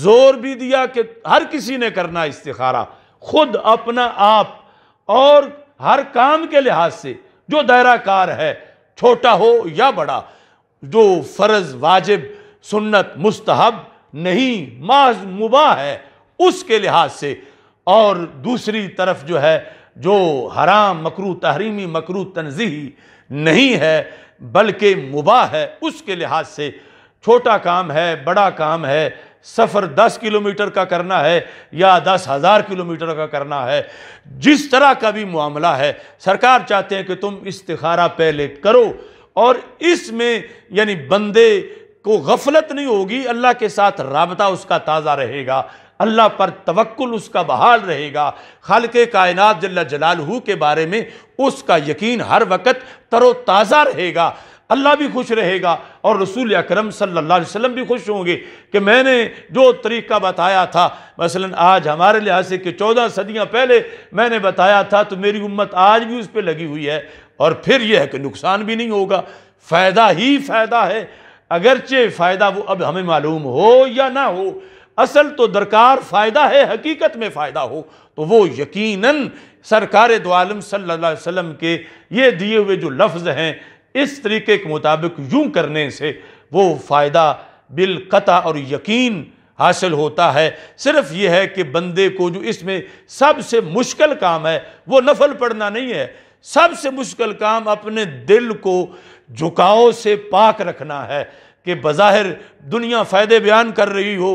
ज़ोर भी दिया कि हर किसी ने करना इस्तारा खुद अपना आप और हर काम के लिहाज से जो दायरा कार है छोटा हो या बड़ा जो फ़र्ज वाजिब सुन्नत मुस्तहब नहीं माज मुबा है उसके लिहाज से और दूसरी तरफ जो है जो हराम मकरू तहरीमी मकरू तनजीही नहीं है बल्कि मुबा है उसके लिहाज से छोटा काम है बड़ा काम है सफ़र दस किलोमीटर का करना है या दस हज़ार किलोमीटर का करना है जिस तरह का भी मामला है सरकार चाहते हैं कि तुम इस्तारा पहले करो और इसमें यानी बंदे को गफलत नहीं होगी अल्लाह के साथ रबता उसका ताज़ा रहेगा अल्लाह पर तवक्ल उसका बहाल रहेगा खल के कायनात जल्ला जलालहू के बारे में उसका यकीन हर वक्त तरोताज़ा रहेगा अल्लाह भी खुश रहेगा और रसूल अक्रम सम भी खुश होंगे कि मैंने जो तरीका बताया था मसलन आज हमारे लिहाज से कि चौदह सदियाँ पहले मैंने बताया था तो मेरी उम्मत आज भी उस पर लगी हुई है और फिर यह है कि नुकसान भी नहीं होगा फ़ायदा ही फ़ायदा है अगरचे फ़ायदा वो अब हमें मालूम हो या ना हो असल तो दरकार फ़ायदा है हकीकत में फ़ायदा हो तो वो यकीनन सरकार दो सल्लल्लाहु अलैहि वसल्लम के ये दिए हुए जो लफ्ज़ हैं इस तरीके के मुताबिक यूं करने से वो फ़ायदा बिलकता और यकीन हासिल होता है सिर्फ यह है कि बंदे को जो इसमें सबसे मुश्किल काम है वो नफल पढ़ना नहीं है सबसे मुश्किल काम अपने दिल को झुकाव से पाक रखना है कि बज़ाहिर दुनिया फ़ायदे बयान कर रही हो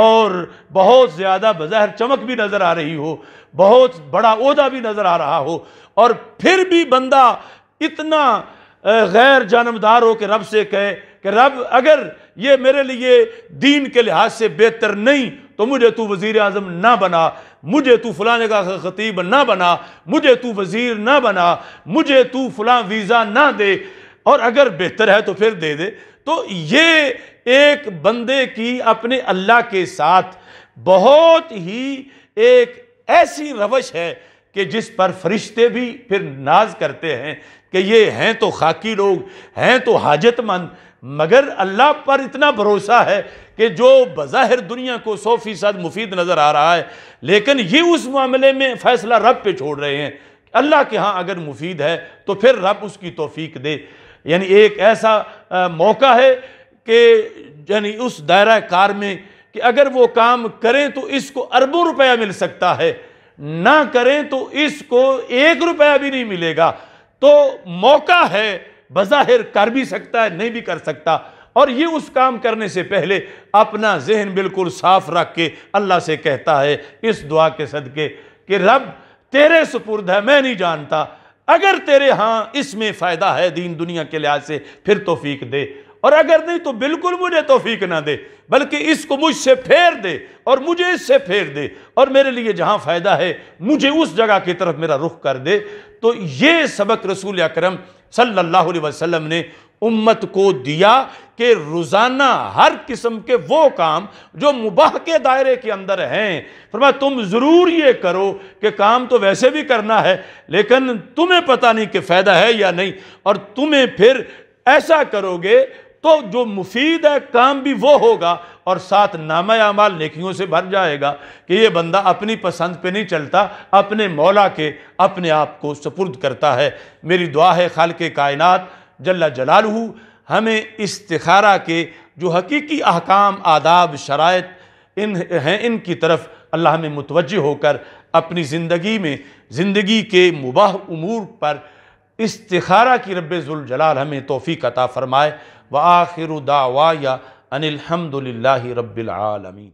और बहुत ज़्यादा बज़ाहिर चमक भी नज़र आ रही हो बहुत बड़ा अहदा भी नज़र आ रहा हो और फिर भी बंदा इतना गैर जानमदार हो कि रब से कहे कि रब अगर ये मेरे लिए दीन के लिहाज से बेहतर नहीं तो मुझे तू वज़ी अजम ना बना मुझे तू फ़लाँ जगह का ख़तीब ना बना मुझे तू वज़ीर ना बना मुझे तू फ़लाँ वीज़ा ना दे और अगर बेहतर है तो फिर दे दे तो ये एक बंदे की अपने अल्लाह के साथ बहुत ही एक ऐसी रवश है कि जिस पर फरिश्ते भी फिर नाज करते हैं कि ये हैं तो खाकी लोग हैं तो हाजतमंद मगर अल्लाह पर इतना भरोसा है कि जो बज़ाहिर दुनिया को सौ फ़ीसद मुफीद नज़र आ रहा है लेकिन ये उस मामले में फ़ैसला रब पे छोड़ रहे हैं अल्लाह के यहाँ अगर मुफीद है तो फिर रब उसकी तोफ़ीक दे यानी एक ऐसा आ, मौका है कि यानी उस दायरा कार में कि अगर वो काम करें तो इसको अरबों रुपया मिल सकता है ना करें तो इसको एक रुपया भी नहीं मिलेगा तो मौका है बज़ाहिर कर भी सकता है नहीं भी कर सकता और ये उस काम करने से पहले अपना जहन बिल्कुल साफ रख के अल्लाह से कहता है इस दुआ के सदक़े कि रब तेरे सपुर्द है मैं नहीं जानता अगर तेरे हाँ इसमें फ़ायदा है दीन दुनिया के लिहाज से फिर तोफीक दे और अगर नहीं तो बिल्कुल मुझे तोफीक ना दे बल्कि इसको मुझसे फेर दे और मुझे इससे फेर दे और मेरे लिए जहाँ फ़ायदा है मुझे उस जगह की तरफ मेरा रुख कर दे तो ये सबक रसूल अक्रम सल्लल्लाहु अलैहि वसल्लम ने उम्मत को दिया कि रोज़ाना हर किस्म के वो काम जो मुबाह के दायरे के अंदर हैं फरमा तुम ज़रूर ये करो कि काम तो वैसे भी करना है लेकिन तुम्हें पता नहीं कि फ़ायदा है या नहीं और तुम्हें फिर ऐसा करोगे तो जो मुफीद है काम भी वो होगा और साथ नामा नेकियों से भर जाएगा कि ये बंदा अपनी पसंद पे नहीं चलता अपने मौला के अपने आप को सपुर्द करता है मेरी दुआ है खाल के कायनात जल्ला जलाल हमें इस्तारा के जो हकीकी अहकाम आदाब शराइ इन हैं इनकी तरफ अल्लाह हमें मुतवज होकर अपनी ज़िंदगी में ज़िंदगी के मुबाह उमूर पर इस्तारा की रबाल हमें तोहफी कता फ़रमाए व आखिर दावा या अनिलहमदिल्ला रबालमीन